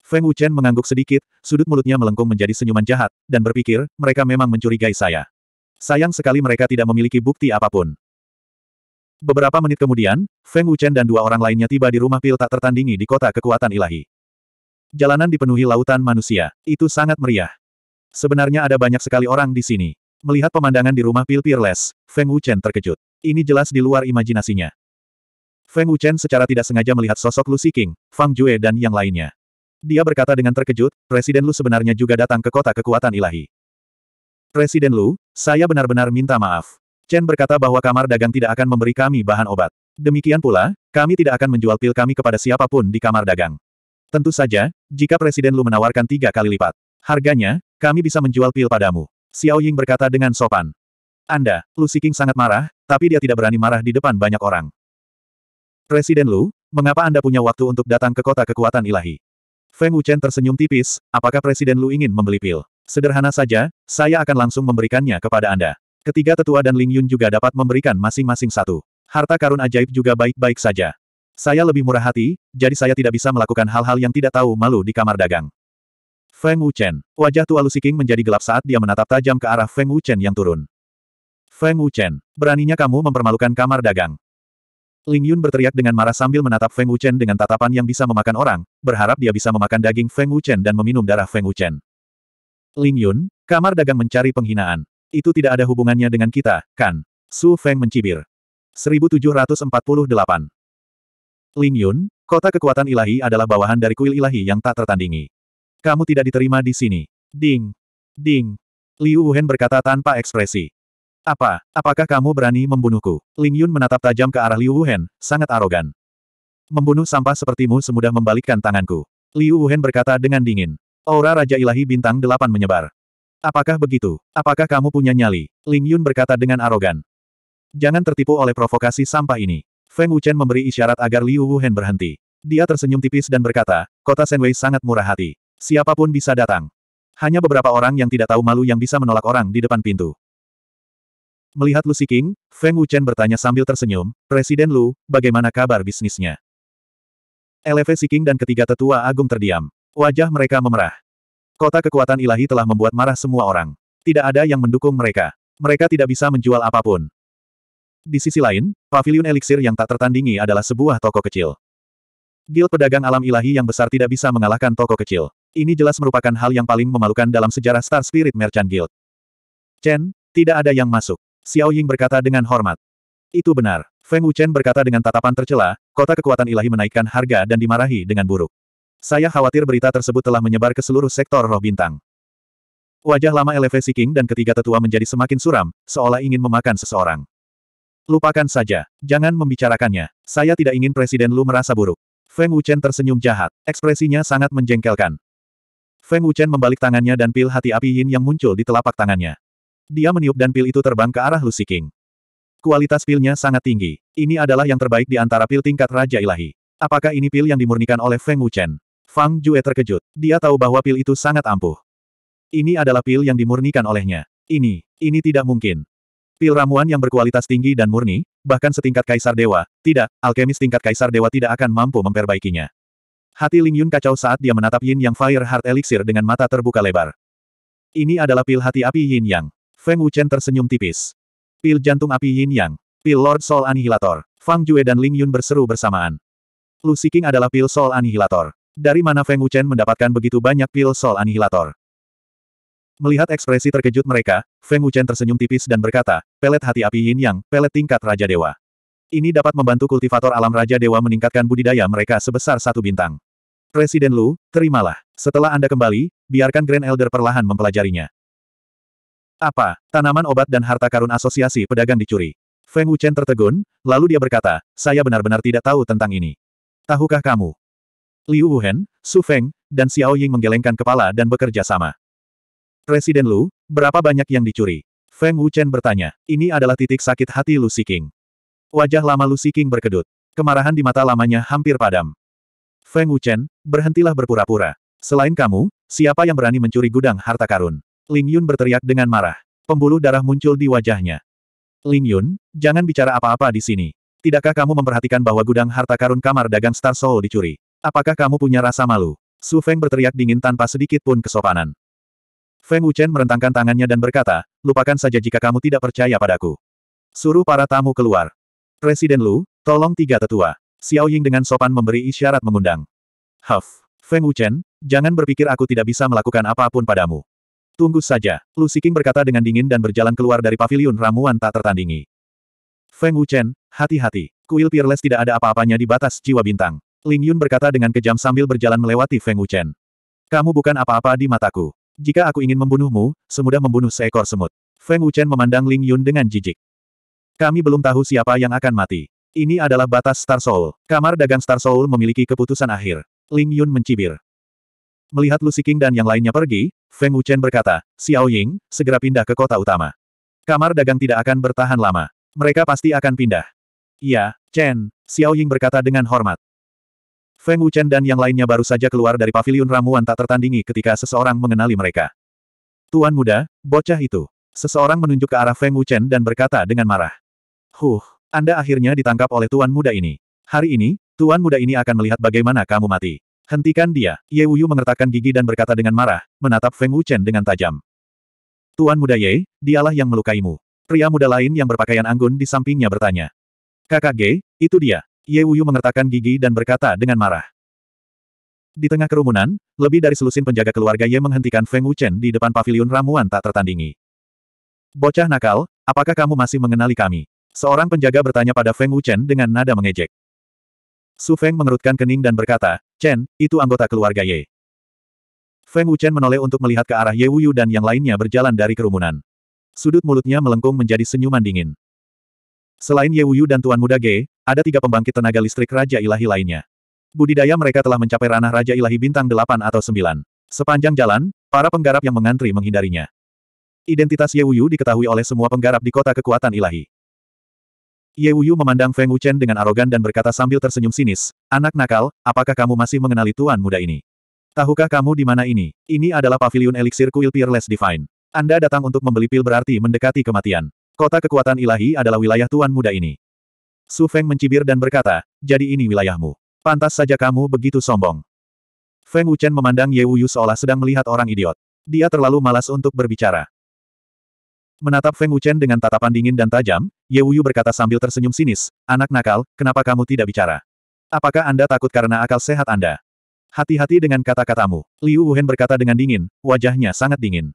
Feng Wuchen mengangguk sedikit, sudut mulutnya melengkung menjadi senyuman jahat, dan berpikir, mereka memang mencurigai saya. Sayang sekali mereka tidak memiliki bukti apapun. Beberapa menit kemudian, Feng Wuchen dan dua orang lainnya tiba di rumah pil tak tertandingi di kota kekuatan ilahi. Jalanan dipenuhi lautan manusia. Itu sangat meriah. Sebenarnya ada banyak sekali orang di sini. Melihat pemandangan di rumah pil Peerless, Feng Wuchen terkejut. Ini jelas di luar imajinasinya. Feng Wuchen secara tidak sengaja melihat sosok Lucy King, Fang Jue dan yang lainnya. Dia berkata dengan terkejut, Presiden Lu sebenarnya juga datang ke kota kekuatan ilahi. Presiden Lu, saya benar-benar minta maaf. Chen berkata bahwa kamar dagang tidak akan memberi kami bahan obat. Demikian pula, kami tidak akan menjual pil kami kepada siapapun di kamar dagang. Tentu saja, jika Presiden Lu menawarkan tiga kali lipat harganya, kami bisa menjual pil padamu. Xiao Ying berkata dengan sopan. Anda, Lu Siking sangat marah, tapi dia tidak berani marah di depan banyak orang. Presiden Lu, mengapa Anda punya waktu untuk datang ke kota kekuatan ilahi? Feng Wuchen tersenyum tipis, apakah Presiden Lu ingin membeli pil? Sederhana saja, saya akan langsung memberikannya kepada Anda. Ketiga tetua dan Ling Yun juga dapat memberikan masing-masing satu. Harta karun ajaib juga baik-baik saja. Saya lebih murah hati, jadi saya tidak bisa melakukan hal-hal yang tidak tahu malu di kamar dagang. Feng Wuchen. Wajah tua King menjadi gelap saat dia menatap tajam ke arah Feng Wuchen yang turun. Feng Wuchen, beraninya kamu mempermalukan kamar dagang. Ling Yun berteriak dengan marah sambil menatap Feng Wuchen dengan tatapan yang bisa memakan orang, berharap dia bisa memakan daging Feng Wuchen dan meminum darah Feng Wuchen. Ling Yun, kamar dagang mencari penghinaan. Itu tidak ada hubungannya dengan kita, kan? Su Feng mencibir. 1748 Ling Yun, kota kekuatan ilahi adalah bawahan dari kuil ilahi yang tak tertandingi. Kamu tidak diterima di sini. Ding. Ding. Liu Wuhen berkata tanpa ekspresi. Apa, apakah kamu berani membunuhku? Ling Yun menatap tajam ke arah Liu Wuhen, sangat arogan. Membunuh sampah sepertimu semudah membalikkan tanganku. Liu Wuhen berkata dengan dingin. Aura Raja Ilahi Bintang Delapan menyebar. Apakah begitu? Apakah kamu punya nyali? Ling Yun berkata dengan arogan. Jangan tertipu oleh provokasi sampah ini. Feng Wuchen memberi isyarat agar Liu Wuhen berhenti. Dia tersenyum tipis dan berkata, kota Senwei sangat murah hati. Siapapun bisa datang. Hanya beberapa orang yang tidak tahu malu yang bisa menolak orang di depan pintu. Melihat Lu Siking, Feng Wuchen bertanya sambil tersenyum, Presiden Lu, bagaimana kabar bisnisnya? LV Siking dan ketiga tetua agung terdiam. Wajah mereka memerah. Kota kekuatan ilahi telah membuat marah semua orang. Tidak ada yang mendukung mereka. Mereka tidak bisa menjual apapun. Di sisi lain, pavilion eliksir yang tak tertandingi adalah sebuah toko kecil. Guild pedagang alam ilahi yang besar tidak bisa mengalahkan toko kecil. Ini jelas merupakan hal yang paling memalukan dalam sejarah Star Spirit Merchant Guild. Chen, tidak ada yang masuk. Xiao Ying berkata dengan hormat. Itu benar. Feng Wuchen berkata dengan tatapan tercela, kota kekuatan ilahi menaikkan harga dan dimarahi dengan buruk. Saya khawatir berita tersebut telah menyebar ke seluruh sektor roh bintang. Wajah lama Elevesi King dan ketiga tetua menjadi semakin suram, seolah ingin memakan seseorang. Lupakan saja. Jangan membicarakannya. Saya tidak ingin Presiden Lu merasa buruk. Feng Wuchen tersenyum jahat. Ekspresinya sangat menjengkelkan. Feng Wuchen membalik tangannya dan pil hati api yin yang muncul di telapak tangannya. Dia meniup dan pil itu terbang ke arah Lucy King. Kualitas pilnya sangat tinggi. Ini adalah yang terbaik di antara pil tingkat Raja Ilahi. Apakah ini pil yang dimurnikan oleh Feng Wuchen? Fang Jue terkejut. Dia tahu bahwa pil itu sangat ampuh. Ini adalah pil yang dimurnikan olehnya. Ini, ini tidak mungkin. Pil ramuan yang berkualitas tinggi dan murni, bahkan setingkat kaisar dewa, tidak, alkemis tingkat kaisar dewa tidak akan mampu memperbaikinya. Hati Ling Yun kacau saat dia menatap Yin Yang Fire Heart Elixir dengan mata terbuka lebar. Ini adalah pil hati api Yin Yang. Feng Wuchen tersenyum tipis. Pil jantung api Yin Yang. Pil Lord Soul Annihilator. Fang Jue dan Ling Yun berseru bersamaan. Lu Siking adalah pil Soul Annihilator. Dari mana Feng Wuchen mendapatkan begitu banyak pil Soul Annihilator? Melihat ekspresi terkejut mereka, Feng Wuchen tersenyum tipis dan berkata, pelet hati api yin yang, pelet tingkat Raja Dewa. Ini dapat membantu kultivator alam Raja Dewa meningkatkan budidaya mereka sebesar satu bintang. Presiden Lu, terimalah. Setelah Anda kembali, biarkan Grand Elder perlahan mempelajarinya. Apa? Tanaman obat dan harta karun asosiasi pedagang dicuri. Feng Wuchen tertegun, lalu dia berkata, saya benar-benar tidak tahu tentang ini. Tahukah kamu? Liu Wuhen, Su Feng, dan Xiao Ying menggelengkan kepala dan bekerja sama. Presiden Lu, berapa banyak yang dicuri? Feng Wuchen bertanya. Ini adalah titik sakit hati Lu Siking. Wajah lama Lu Siking berkedut. Kemarahan di mata lamanya hampir padam. Feng Wuchen, berhentilah berpura-pura. Selain kamu, siapa yang berani mencuri gudang harta karun? Ling Yun berteriak dengan marah. Pembuluh darah muncul di wajahnya. Ling Yun, jangan bicara apa-apa di sini. Tidakkah kamu memperhatikan bahwa gudang harta karun kamar dagang Star Soul dicuri? Apakah kamu punya rasa malu? Su Feng berteriak dingin tanpa sedikit pun kesopanan. Feng Wuchen merentangkan tangannya dan berkata, lupakan saja jika kamu tidak percaya padaku. Suruh para tamu keluar. Presiden Lu, tolong tiga tetua. Xiao Ying dengan sopan memberi isyarat mengundang. Huff. Feng Wuchen, jangan berpikir aku tidak bisa melakukan apapun padamu. Tunggu saja, Lu Siking berkata dengan dingin dan berjalan keluar dari pavilion ramuan tak tertandingi. Feng Wuchen, hati-hati, kuil Peerless tidak ada apa-apanya di batas jiwa bintang. Ling Yun berkata dengan kejam sambil berjalan melewati Feng Wuchen. Kamu bukan apa-apa di mataku. Jika aku ingin membunuhmu, semudah membunuh seekor semut. Feng Wuchen memandang Ling Yun dengan jijik. Kami belum tahu siapa yang akan mati. Ini adalah batas Star Soul. Kamar dagang Star Soul memiliki keputusan akhir. Ling Yun mencibir. Melihat Lu King dan yang lainnya pergi, Feng Wuchen berkata, Xiao Ying, segera pindah ke kota utama. Kamar dagang tidak akan bertahan lama. Mereka pasti akan pindah. Iya, Chen, Xiao Ying berkata dengan hormat. Feng Wuchen dan yang lainnya baru saja keluar dari pavilion ramuan tak tertandingi ketika seseorang mengenali mereka. Tuan muda, bocah itu. Seseorang menunjuk ke arah Feng Wuchen dan berkata dengan marah. Huh, Anda akhirnya ditangkap oleh tuan muda ini. Hari ini, tuan muda ini akan melihat bagaimana kamu mati. Hentikan dia. Ye Wuyu mengertakkan gigi dan berkata dengan marah, menatap Feng Wuchen dengan tajam. Tuan muda Ye, dialah yang melukaimu. Pria muda lain yang berpakaian anggun di sampingnya bertanya. Kakak Ge, itu dia. Ye Wuyu mengertakkan gigi dan berkata dengan marah. Di tengah kerumunan, lebih dari selusin penjaga keluarga Ye menghentikan Feng Wuchen di depan paviliun ramuan tak tertandingi. Bocah nakal, apakah kamu masih mengenali kami? Seorang penjaga bertanya pada Feng Wuchen dengan nada mengejek. Su Feng mengerutkan kening dan berkata, Chen, itu anggota keluarga Ye. Feng Wuchen menoleh untuk melihat ke arah Ye Wuyu dan yang lainnya berjalan dari kerumunan. Sudut mulutnya melengkung menjadi senyuman dingin. Selain Ye Wuyu dan Tuan Muda Ge, ada tiga pembangkit tenaga listrik Raja Ilahi lainnya. Budidaya mereka telah mencapai ranah Raja Ilahi bintang 8 atau 9. Sepanjang jalan, para penggarap yang mengantri menghindarinya. Identitas Ye Wuyu diketahui oleh semua penggarap di kota kekuatan ilahi. Ye Wuyu memandang Feng Wuchen dengan arogan dan berkata sambil tersenyum sinis, Anak nakal, apakah kamu masih mengenali tuan muda ini? Tahukah kamu di mana ini? Ini adalah pavilion eliksir kuil Peerless Divine. Anda datang untuk membeli pil berarti mendekati kematian. Kota kekuatan ilahi adalah wilayah tuan muda ini. Su Feng mencibir dan berkata, jadi ini wilayahmu. Pantas saja kamu begitu sombong. Feng Wuchen memandang Ye Wuyu seolah sedang melihat orang idiot. Dia terlalu malas untuk berbicara. Menatap Feng Wuchen dengan tatapan dingin dan tajam, Ye Wuyu berkata sambil tersenyum sinis, anak nakal, kenapa kamu tidak bicara? Apakah Anda takut karena akal sehat Anda? Hati-hati dengan kata-katamu. Liu Wuhen berkata dengan dingin, wajahnya sangat dingin.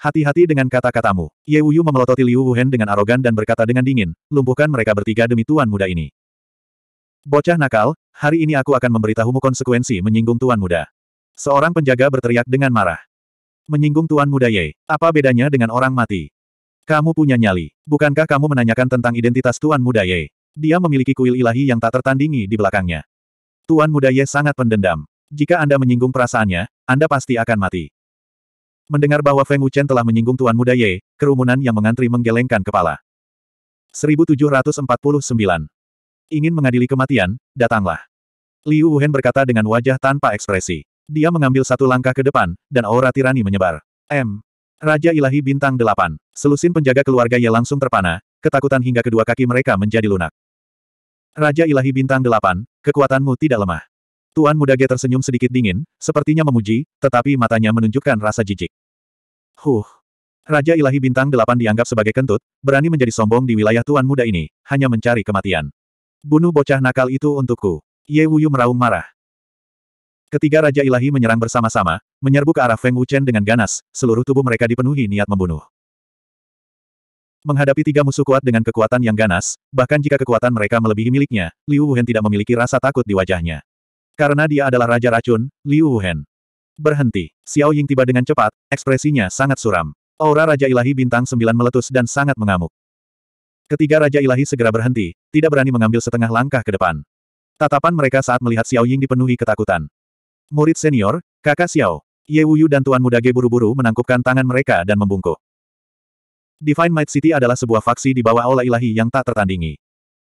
Hati-hati dengan kata-katamu. Ye Wuyu memelototi Liu Wuhen dengan arogan dan berkata dengan dingin, lumpuhkan mereka bertiga demi tuan muda ini. Bocah nakal, hari ini aku akan memberitahumu konsekuensi menyinggung tuan muda. Seorang penjaga berteriak dengan marah. Menyinggung tuan muda Ye, apa bedanya dengan orang mati? Kamu punya nyali. Bukankah kamu menanyakan tentang identitas Tuan Muda Ye? Dia memiliki kuil ilahi yang tak tertandingi di belakangnya. Tuan Muda Ye sangat pendendam. Jika Anda menyinggung perasaannya, Anda pasti akan mati. Mendengar bahwa Feng Wuchen telah menyinggung Tuan Muda Ye, kerumunan yang mengantri menggelengkan kepala. 1749. Ingin mengadili kematian, datanglah. Liu Wuhen berkata dengan wajah tanpa ekspresi. Dia mengambil satu langkah ke depan, dan aura tirani menyebar. M. Raja Ilahi Bintang 8. Selusin penjaga keluarga Ye langsung terpana, ketakutan hingga kedua kaki mereka menjadi lunak. Raja Ilahi Bintang 8, kekuatanmu tidak lemah. Tuan muda G tersenyum sedikit dingin, sepertinya memuji, tetapi matanya menunjukkan rasa jijik. Huh. Raja Ilahi Bintang 8 dianggap sebagai kentut, berani menjadi sombong di wilayah tuan muda ini, hanya mencari kematian. Bunuh bocah nakal itu untukku. Ye Wuyu meraung marah. Ketiga Raja Ilahi menyerang bersama-sama, menyerbu ke arah Feng Wuchen dengan ganas, seluruh tubuh mereka dipenuhi niat membunuh. Menghadapi tiga musuh kuat dengan kekuatan yang ganas, bahkan jika kekuatan mereka melebihi miliknya, Liu Wuhen tidak memiliki rasa takut di wajahnya. Karena dia adalah Raja Racun, Liu Wuhen. Berhenti. Xiao Ying tiba dengan cepat, ekspresinya sangat suram. Aura Raja Ilahi bintang sembilan meletus dan sangat mengamuk. Ketiga Raja Ilahi segera berhenti, tidak berani mengambil setengah langkah ke depan. Tatapan mereka saat melihat Xiao Ying dipenuhi ketakutan. Murid senior, kakak Xiao. Ye Wuyu dan Tuan Muda Ge buru-buru menangkupkan tangan mereka dan membungkuk. Divine Might City adalah sebuah faksi di bawah aula ilahi yang tak tertandingi.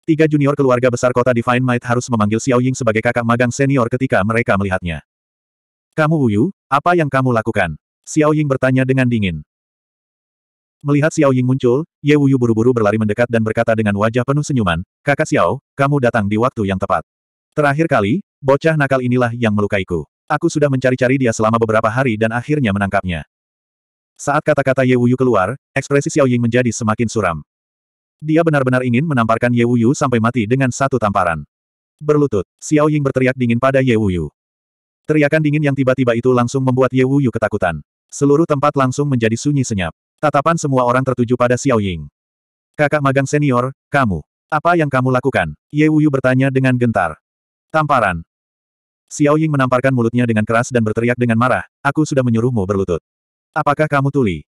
Tiga junior keluarga besar kota Divine Might harus memanggil Xiao Ying sebagai kakak magang senior ketika mereka melihatnya. Kamu Wuyu, apa yang kamu lakukan? Xiao Ying bertanya dengan dingin. Melihat Xiao Ying muncul, Ye Wuyu buru-buru berlari mendekat dan berkata dengan wajah penuh senyuman, Kakak Xiao, kamu datang di waktu yang tepat. Terakhir kali, Bocah nakal inilah yang melukaiku. Aku sudah mencari-cari dia selama beberapa hari dan akhirnya menangkapnya. Saat kata-kata Ye Wuyu keluar, ekspresi Xiao Ying menjadi semakin suram. Dia benar-benar ingin menamparkan Ye Wuyu sampai mati dengan satu tamparan. Berlutut, Xiao Ying berteriak dingin pada Ye Wuyu. Teriakan dingin yang tiba-tiba itu langsung membuat Ye Wuyu ketakutan. Seluruh tempat langsung menjadi sunyi senyap. Tatapan semua orang tertuju pada Xiao Ying. Kakak magang senior, kamu. Apa yang kamu lakukan? Ye Wuyu bertanya dengan gentar. Tamparan, Xiao Ying menamparkan mulutnya dengan keras dan berteriak dengan marah, aku sudah menyuruhmu berlutut. Apakah kamu tuli?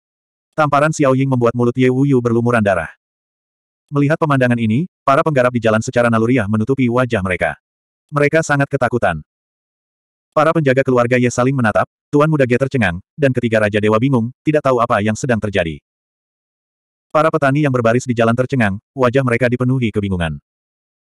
Tamparan Xiao Ying membuat mulut Ye Wuyu berlumuran darah. Melihat pemandangan ini, para penggarap di jalan secara naluriah menutupi wajah mereka. Mereka sangat ketakutan. Para penjaga keluarga Ye saling menatap, Tuan Muda Ge tercengang, dan ketiga Raja Dewa bingung, tidak tahu apa yang sedang terjadi. Para petani yang berbaris di jalan tercengang, wajah mereka dipenuhi kebingungan.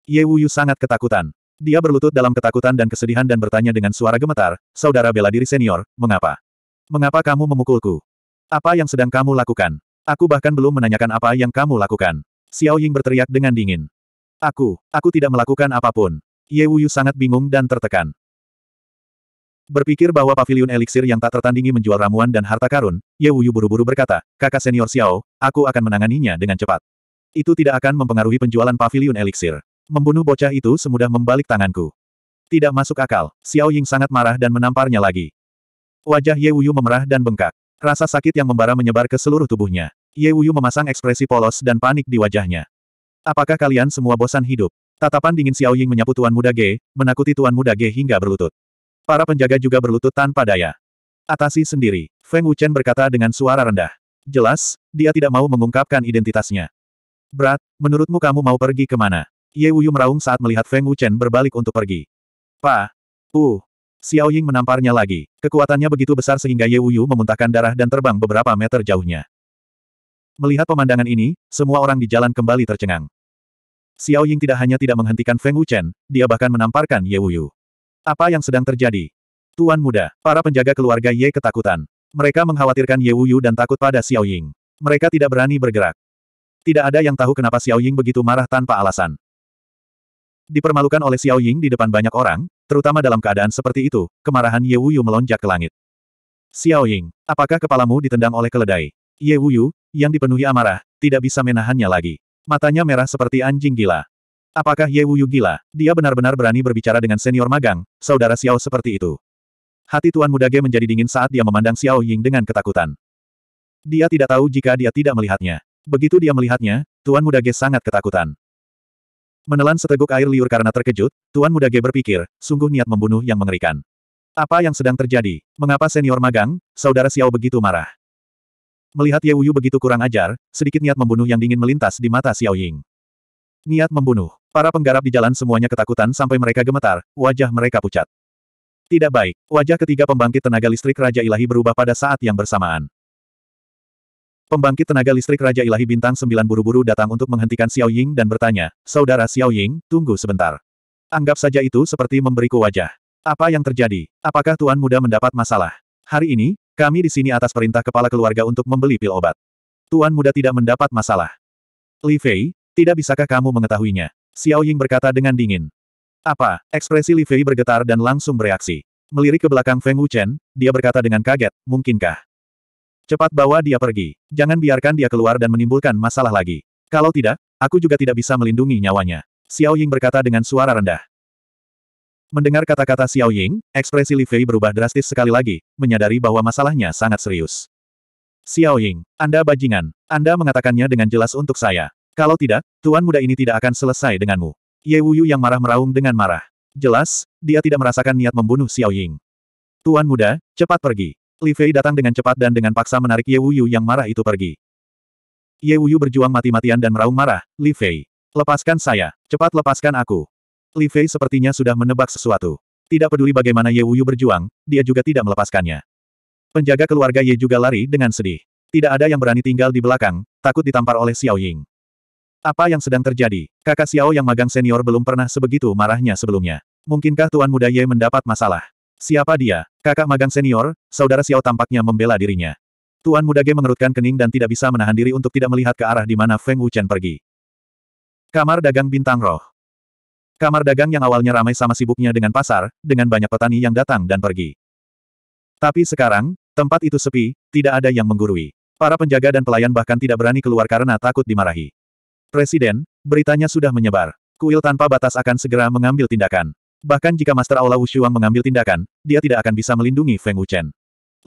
Ye Wuyu sangat ketakutan. Dia berlutut dalam ketakutan dan kesedihan dan bertanya dengan suara gemetar, Saudara bela diri senior, mengapa? Mengapa kamu memukulku? Apa yang sedang kamu lakukan? Aku bahkan belum menanyakan apa yang kamu lakukan. Xiao Ying berteriak dengan dingin. Aku, aku tidak melakukan apapun. Ye Wuyu sangat bingung dan tertekan. Berpikir bahwa pavilion eliksir yang tak tertandingi menjual ramuan dan harta karun, Ye Wuyu buru-buru berkata, kakak senior Xiao, aku akan menanganinya dengan cepat. Itu tidak akan mempengaruhi penjualan pavilion eliksir. Membunuh bocah itu semudah membalik tanganku. Tidak masuk akal, Xiao Ying sangat marah dan menamparnya lagi. Wajah Ye Wuyu memerah dan bengkak. Rasa sakit yang membara menyebar ke seluruh tubuhnya. Ye Wuyu memasang ekspresi polos dan panik di wajahnya. Apakah kalian semua bosan hidup? Tatapan dingin Xiao Ying menyapu Tuan Muda Ge, menakuti Tuan Muda Ge hingga berlutut. Para penjaga juga berlutut tanpa daya. Atasi sendiri, Feng Wuchen berkata dengan suara rendah. Jelas, dia tidak mau mengungkapkan identitasnya. Berat, menurutmu kamu mau pergi kemana? Ye Wuyu meraung saat melihat Feng Wuchen berbalik untuk pergi. Pa! Uh! Xiao Ying menamparnya lagi. Kekuatannya begitu besar sehingga Ye Wuyu memuntahkan darah dan terbang beberapa meter jauhnya. Melihat pemandangan ini, semua orang di jalan kembali tercengang. Xiao Ying tidak hanya tidak menghentikan Feng Wuchen, dia bahkan menamparkan Ye Wuyu. Apa yang sedang terjadi? Tuan muda, para penjaga keluarga Ye ketakutan. Mereka mengkhawatirkan Ye Wuyu dan takut pada Xiao Ying. Mereka tidak berani bergerak. Tidak ada yang tahu kenapa Xiao Ying begitu marah tanpa alasan. Dipermalukan oleh Xiao Ying di depan banyak orang, terutama dalam keadaan seperti itu, kemarahan Ye Wuyu melonjak ke langit. Xiao Ying, apakah kepalamu ditendang oleh keledai? Ye Wuyu, yang dipenuhi amarah, tidak bisa menahannya lagi. Matanya merah seperti anjing gila. Apakah Ye Wuyu gila? Dia benar-benar berani berbicara dengan senior magang, saudara Xiao seperti itu. Hati Tuan Muda Ge menjadi dingin saat dia memandang Xiao Ying dengan ketakutan. Dia tidak tahu jika dia tidak melihatnya. Begitu dia melihatnya, Tuan Muda Ge sangat ketakutan. Menelan seteguk air liur karena terkejut, Tuan Muda Ge berpikir, sungguh niat membunuh yang mengerikan. Apa yang sedang terjadi? Mengapa senior magang, saudara Xiao begitu marah? Melihat Ye Wuyu begitu kurang ajar, sedikit niat membunuh yang dingin melintas di mata Xiao Ying. Niat membunuh. Para penggarap di jalan semuanya ketakutan sampai mereka gemetar, wajah mereka pucat. Tidak baik, wajah ketiga pembangkit tenaga listrik Raja Ilahi berubah pada saat yang bersamaan. Pembangkit tenaga listrik Raja Ilahi Bintang Sembilan buru-buru datang untuk menghentikan Xiao Ying dan bertanya, Saudara Xiao Ying, tunggu sebentar. Anggap saja itu seperti memberiku wajah. Apa yang terjadi? Apakah Tuan Muda mendapat masalah? Hari ini, kami di sini atas perintah kepala keluarga untuk membeli pil obat. Tuan Muda tidak mendapat masalah. Li Fei, tidak bisakah kamu mengetahuinya? Xiao Ying berkata dengan dingin. Apa? Ekspresi Li Fei bergetar dan langsung bereaksi. Melirik ke belakang Feng Wuchen, dia berkata dengan kaget, mungkinkah? Cepat bawa dia pergi. Jangan biarkan dia keluar dan menimbulkan masalah lagi. Kalau tidak, aku juga tidak bisa melindungi nyawanya. Xiao Ying berkata dengan suara rendah. Mendengar kata-kata Xiao Ying, ekspresi Li Fei berubah drastis sekali lagi, menyadari bahwa masalahnya sangat serius. Xiao Ying, Anda bajingan. Anda mengatakannya dengan jelas untuk saya. Kalau tidak, tuan muda ini tidak akan selesai denganmu. Ye Wuyu yang marah meraung dengan marah. Jelas, dia tidak merasakan niat membunuh Xiao Ying. Tuan muda, cepat pergi. Li Fei datang dengan cepat dan dengan paksa menarik Ye Wuyu yang marah itu pergi. Ye Wuyu berjuang mati-matian dan meraung marah, Li Fei. Lepaskan saya, cepat lepaskan aku. Li Fei sepertinya sudah menebak sesuatu. Tidak peduli bagaimana Ye Wuyu berjuang, dia juga tidak melepaskannya. Penjaga keluarga Ye juga lari dengan sedih. Tidak ada yang berani tinggal di belakang, takut ditampar oleh Xiao Ying. Apa yang sedang terjadi? Kakak Xiao yang magang senior belum pernah sebegitu marahnya sebelumnya. Mungkinkah Tuan Muda Ye mendapat masalah? Siapa dia? Kakak magang senior, saudara Xiao tampaknya membela dirinya. Tuan muda Ge mengerutkan kening dan tidak bisa menahan diri untuk tidak melihat ke arah di mana Feng Wuchen pergi. Kamar dagang bintang roh. Kamar dagang yang awalnya ramai sama sibuknya dengan pasar, dengan banyak petani yang datang dan pergi. Tapi sekarang, tempat itu sepi, tidak ada yang menggurui. Para penjaga dan pelayan bahkan tidak berani keluar karena takut dimarahi. Presiden, beritanya sudah menyebar. Kuil tanpa batas akan segera mengambil tindakan. Bahkan jika Master Aula Wushuang mengambil tindakan, dia tidak akan bisa melindungi Feng Wuchen.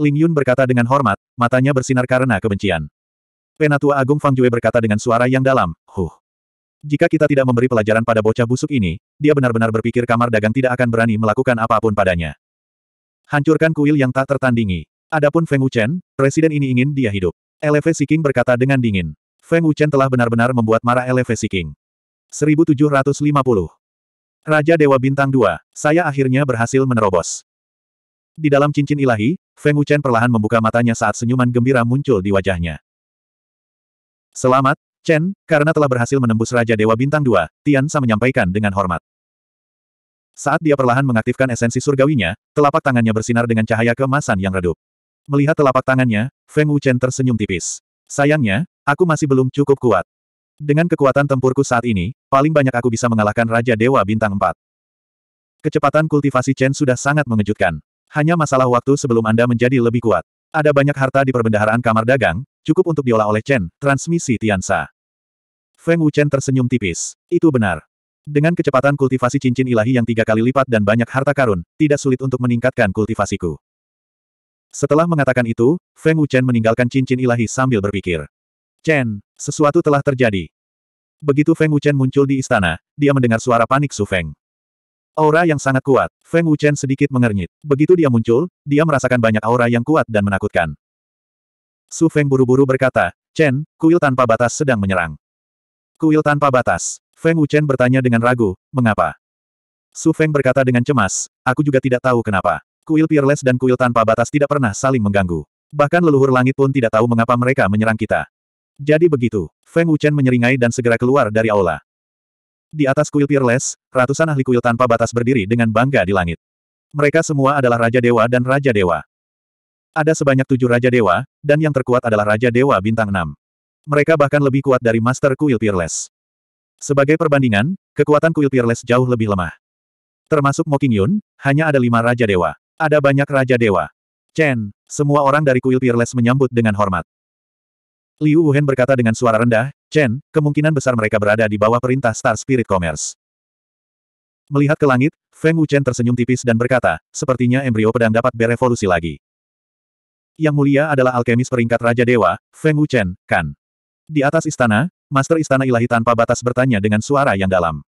Ling Yun berkata dengan hormat, matanya bersinar karena kebencian. Penatua Agung Fang Jue berkata dengan suara yang dalam, Huh. Jika kita tidak memberi pelajaran pada bocah busuk ini, dia benar-benar berpikir kamar dagang tidak akan berani melakukan apapun padanya. Hancurkan kuil yang tak tertandingi. Adapun Feng Wuchen, presiden ini ingin dia hidup. Eleve Siking berkata dengan dingin. Feng Wuchen telah benar-benar membuat marah Eleve Siking. 1750 Raja Dewa Bintang 2, saya akhirnya berhasil menerobos. Di dalam cincin ilahi, Feng Wuchen perlahan membuka matanya saat senyuman gembira muncul di wajahnya. Selamat, Chen, karena telah berhasil menembus Raja Dewa Bintang 2, Sa menyampaikan dengan hormat. Saat dia perlahan mengaktifkan esensi surgawinya, telapak tangannya bersinar dengan cahaya kemasan yang redup. Melihat telapak tangannya, Feng Wuchen tersenyum tipis. Sayangnya, aku masih belum cukup kuat. Dengan kekuatan tempurku saat ini, paling banyak aku bisa mengalahkan Raja Dewa Bintang 4. Kecepatan kultivasi Chen sudah sangat mengejutkan. Hanya masalah waktu sebelum Anda menjadi lebih kuat. Ada banyak harta di perbendaharaan kamar dagang, cukup untuk diolah oleh Chen, transmisi Tiansa. Feng Wuchen tersenyum tipis. Itu benar. Dengan kecepatan kultivasi cincin ilahi yang tiga kali lipat dan banyak harta karun, tidak sulit untuk meningkatkan kultivasiku. Setelah mengatakan itu, Feng Wuchen meninggalkan cincin ilahi sambil berpikir. Chen, sesuatu telah terjadi. Begitu Feng Wuchen muncul di istana, dia mendengar suara panik Su Feng. Aura yang sangat kuat, Feng Wuchen sedikit mengernyit. Begitu dia muncul, dia merasakan banyak aura yang kuat dan menakutkan. Su Feng buru-buru berkata, Chen, kuil tanpa batas sedang menyerang. Kuil tanpa batas, Feng Wuchen bertanya dengan ragu, mengapa? Su Feng berkata dengan cemas, aku juga tidak tahu kenapa. Kuil Peerless dan kuil tanpa batas tidak pernah saling mengganggu. Bahkan leluhur langit pun tidak tahu mengapa mereka menyerang kita. Jadi begitu. Feng Wuchen menyeringai dan segera keluar dari aula. Di atas kuil Peerless, ratusan ahli kuil tanpa batas berdiri dengan bangga di langit. Mereka semua adalah Raja Dewa dan Raja Dewa. Ada sebanyak tujuh Raja Dewa, dan yang terkuat adalah Raja Dewa Bintang 6. Mereka bahkan lebih kuat dari Master Kuil Peerless. Sebagai perbandingan, kekuatan Kuil Peerless jauh lebih lemah. Termasuk Moking Yun, hanya ada lima Raja Dewa. Ada banyak Raja Dewa. Chen, semua orang dari Kuil Peerless menyambut dengan hormat. Liu Wuhan berkata dengan suara rendah, Chen, kemungkinan besar mereka berada di bawah perintah Star Spirit Commerce. Melihat ke langit, Feng Wuchen tersenyum tipis dan berkata, sepertinya embrio pedang dapat berevolusi lagi. Yang mulia adalah alkemis peringkat Raja Dewa, Feng Wuchen, kan. Di atas istana, Master Istana Ilahi tanpa batas bertanya dengan suara yang dalam.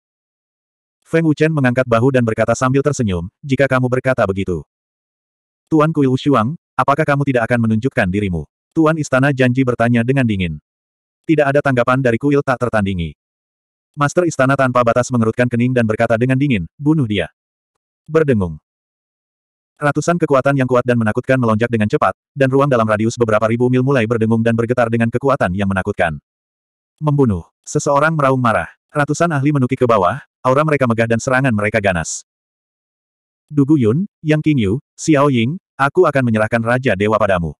Feng Wuchen mengangkat bahu dan berkata sambil tersenyum, jika kamu berkata begitu. Tuan Kuil Shuang, apakah kamu tidak akan menunjukkan dirimu? Tuan Istana Janji bertanya dengan dingin. Tidak ada tanggapan dari kuil tak tertandingi. Master Istana tanpa batas mengerutkan kening dan berkata dengan dingin, bunuh dia. Berdengung. Ratusan kekuatan yang kuat dan menakutkan melonjak dengan cepat, dan ruang dalam radius beberapa ribu mil mulai berdengung dan bergetar dengan kekuatan yang menakutkan. Membunuh. Seseorang meraung marah. Ratusan ahli menukik ke bawah, aura mereka megah dan serangan mereka ganas. Dugu Yun, Yang Qingyu, Xiao Ying, aku akan menyerahkan Raja Dewa padamu.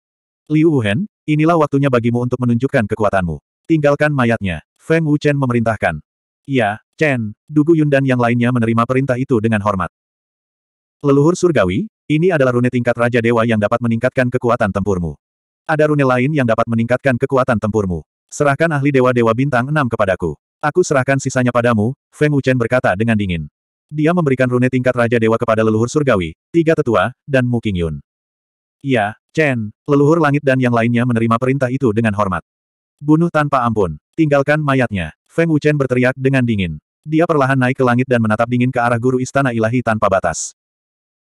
Liu Wuhen, inilah waktunya bagimu untuk menunjukkan kekuatanmu. Tinggalkan mayatnya. Feng Wuchen memerintahkan. Ya, Chen, Dugu Yun dan yang lainnya menerima perintah itu dengan hormat. Leluhur surgawi, ini adalah rune tingkat Raja Dewa yang dapat meningkatkan kekuatan tempurmu. Ada rune lain yang dapat meningkatkan kekuatan tempurmu. Serahkan ahli Dewa-Dewa Bintang enam kepadaku. Aku serahkan sisanya padamu, Feng Wuchen berkata dengan dingin. Dia memberikan rune tingkat Raja Dewa kepada leluhur surgawi, tiga tetua, dan Mu Qingyun. Iya, Chen, leluhur langit dan yang lainnya menerima perintah itu dengan hormat. Bunuh tanpa ampun. Tinggalkan mayatnya. Feng Wuchen berteriak dengan dingin. Dia perlahan naik ke langit dan menatap dingin ke arah guru istana ilahi tanpa batas.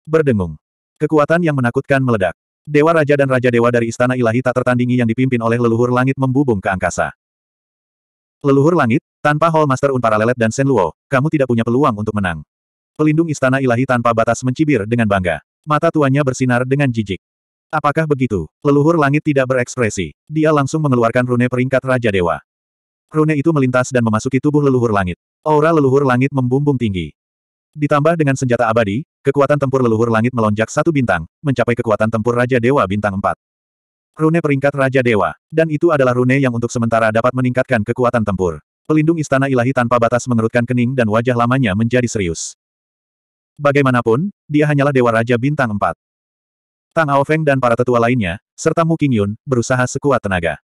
Berdengung. Kekuatan yang menakutkan meledak. Dewa Raja dan Raja Dewa dari Istana Ilahi tak tertandingi yang dipimpin oleh leluhur langit membubung ke angkasa. Leluhur langit, tanpa Hall Master Lelet dan Sen Luo, kamu tidak punya peluang untuk menang. Pelindung Istana Ilahi tanpa batas mencibir dengan bangga. Mata tuannya bersinar dengan jijik. Apakah begitu? Leluhur langit tidak berekspresi. Dia langsung mengeluarkan rune peringkat Raja Dewa. Rune itu melintas dan memasuki tubuh leluhur langit. Aura leluhur langit membumbung tinggi. Ditambah dengan senjata abadi, kekuatan tempur leluhur langit melonjak satu bintang, mencapai kekuatan tempur Raja Dewa bintang 4. Rune peringkat Raja Dewa, dan itu adalah rune yang untuk sementara dapat meningkatkan kekuatan tempur. Pelindung istana ilahi tanpa batas mengerutkan kening dan wajah lamanya menjadi serius. Bagaimanapun, dia hanyalah Dewa Raja Bintang 4. Tang Feng dan para tetua lainnya, serta Mu Qingyun, berusaha sekuat tenaga.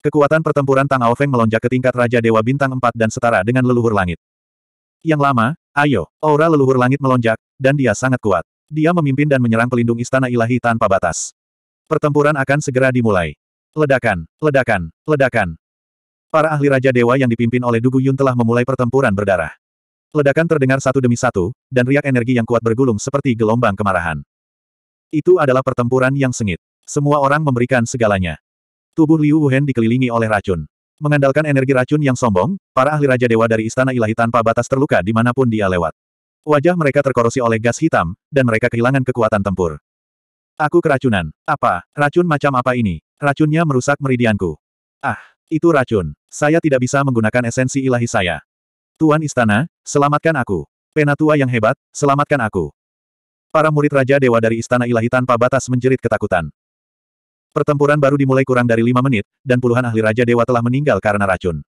Kekuatan pertempuran Tang Haofeng melonjak ke tingkat Raja Dewa Bintang 4 dan setara dengan leluhur langit. Yang lama, ayo, aura leluhur langit melonjak, dan dia sangat kuat. Dia memimpin dan menyerang pelindung istana ilahi tanpa batas. Pertempuran akan segera dimulai. Ledakan, ledakan, ledakan. Para ahli Raja Dewa yang dipimpin oleh Dugu Yun telah memulai pertempuran berdarah. Ledakan terdengar satu demi satu, dan riak energi yang kuat bergulung seperti gelombang kemarahan. Itu adalah pertempuran yang sengit. Semua orang memberikan segalanya. Tubuh Liu Wuhen dikelilingi oleh racun. Mengandalkan energi racun yang sombong, para ahli Raja Dewa dari Istana Ilahi tanpa batas terluka dimanapun dia lewat. Wajah mereka terkorosi oleh gas hitam, dan mereka kehilangan kekuatan tempur. Aku keracunan. Apa? Racun macam apa ini? Racunnya merusak meridianku. Ah, itu racun. Saya tidak bisa menggunakan esensi ilahi saya. Tuan Istana, selamatkan aku. Penatua yang hebat, selamatkan aku. Para murid Raja Dewa dari Istana Ilahi tanpa batas menjerit ketakutan. Pertempuran baru dimulai kurang dari lima menit, dan puluhan ahli Raja Dewa telah meninggal karena racun.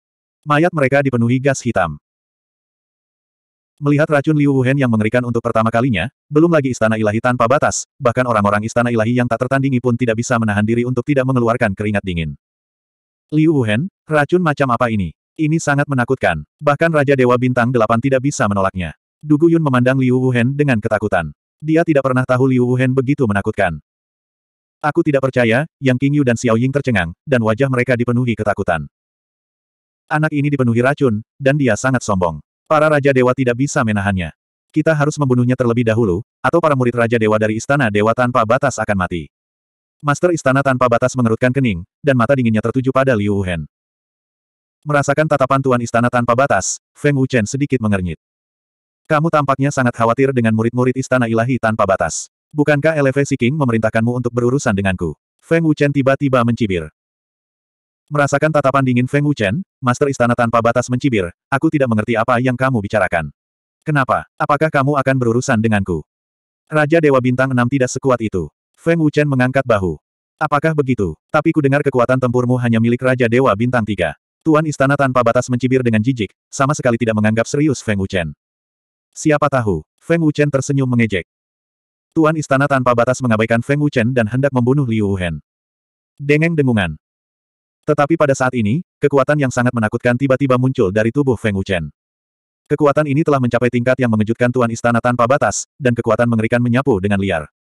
Mayat mereka dipenuhi gas hitam. Melihat racun Liu Wuhen yang mengerikan untuk pertama kalinya, belum lagi Istana Ilahi tanpa batas, bahkan orang-orang Istana Ilahi yang tak tertandingi pun tidak bisa menahan diri untuk tidak mengeluarkan keringat dingin. Liu Wuhen, racun macam apa ini? Ini sangat menakutkan, bahkan Raja Dewa Bintang Delapan tidak bisa menolaknya. Dugu Yun memandang Liu Wuhen dengan ketakutan. Dia tidak pernah tahu Liu Wuhen begitu menakutkan. Aku tidak percaya, Yang Qingyu dan Xiao Ying tercengang, dan wajah mereka dipenuhi ketakutan. Anak ini dipenuhi racun, dan dia sangat sombong. Para Raja Dewa tidak bisa menahannya. Kita harus membunuhnya terlebih dahulu, atau para murid Raja Dewa dari Istana Dewa tanpa batas akan mati. Master Istana tanpa batas mengerutkan kening, dan mata dinginnya tertuju pada Liu Wuhen. Merasakan tatapan Tuan Istana tanpa batas, Feng Wuchen sedikit mengernyit. Kamu tampaknya sangat khawatir dengan murid-murid istana ilahi tanpa batas. Bukankah Eleve King memerintahkanmu untuk berurusan denganku? Feng Wuchen tiba-tiba mencibir. Merasakan tatapan dingin Feng Wuchen, Master Istana Tanpa Batas mencibir, aku tidak mengerti apa yang kamu bicarakan. Kenapa? Apakah kamu akan berurusan denganku? Raja Dewa Bintang 6 tidak sekuat itu. Feng Wuchen mengangkat bahu. Apakah begitu? Tapi ku dengar kekuatan tempurmu hanya milik Raja Dewa Bintang 3. Tuan Istana Tanpa Batas mencibir dengan jijik, sama sekali tidak menganggap serius Feng Wuchen. Siapa tahu? Feng Wuchen tersenyum mengejek. Tuan istana tanpa batas mengabaikan Feng Wuchen dan hendak membunuh Liu Wuhen. Dengeng dengungan. Tetapi pada saat ini, kekuatan yang sangat menakutkan tiba-tiba muncul dari tubuh Feng Wuchen. Kekuatan ini telah mencapai tingkat yang mengejutkan Tuan Istana tanpa batas, dan kekuatan mengerikan menyapu dengan liar.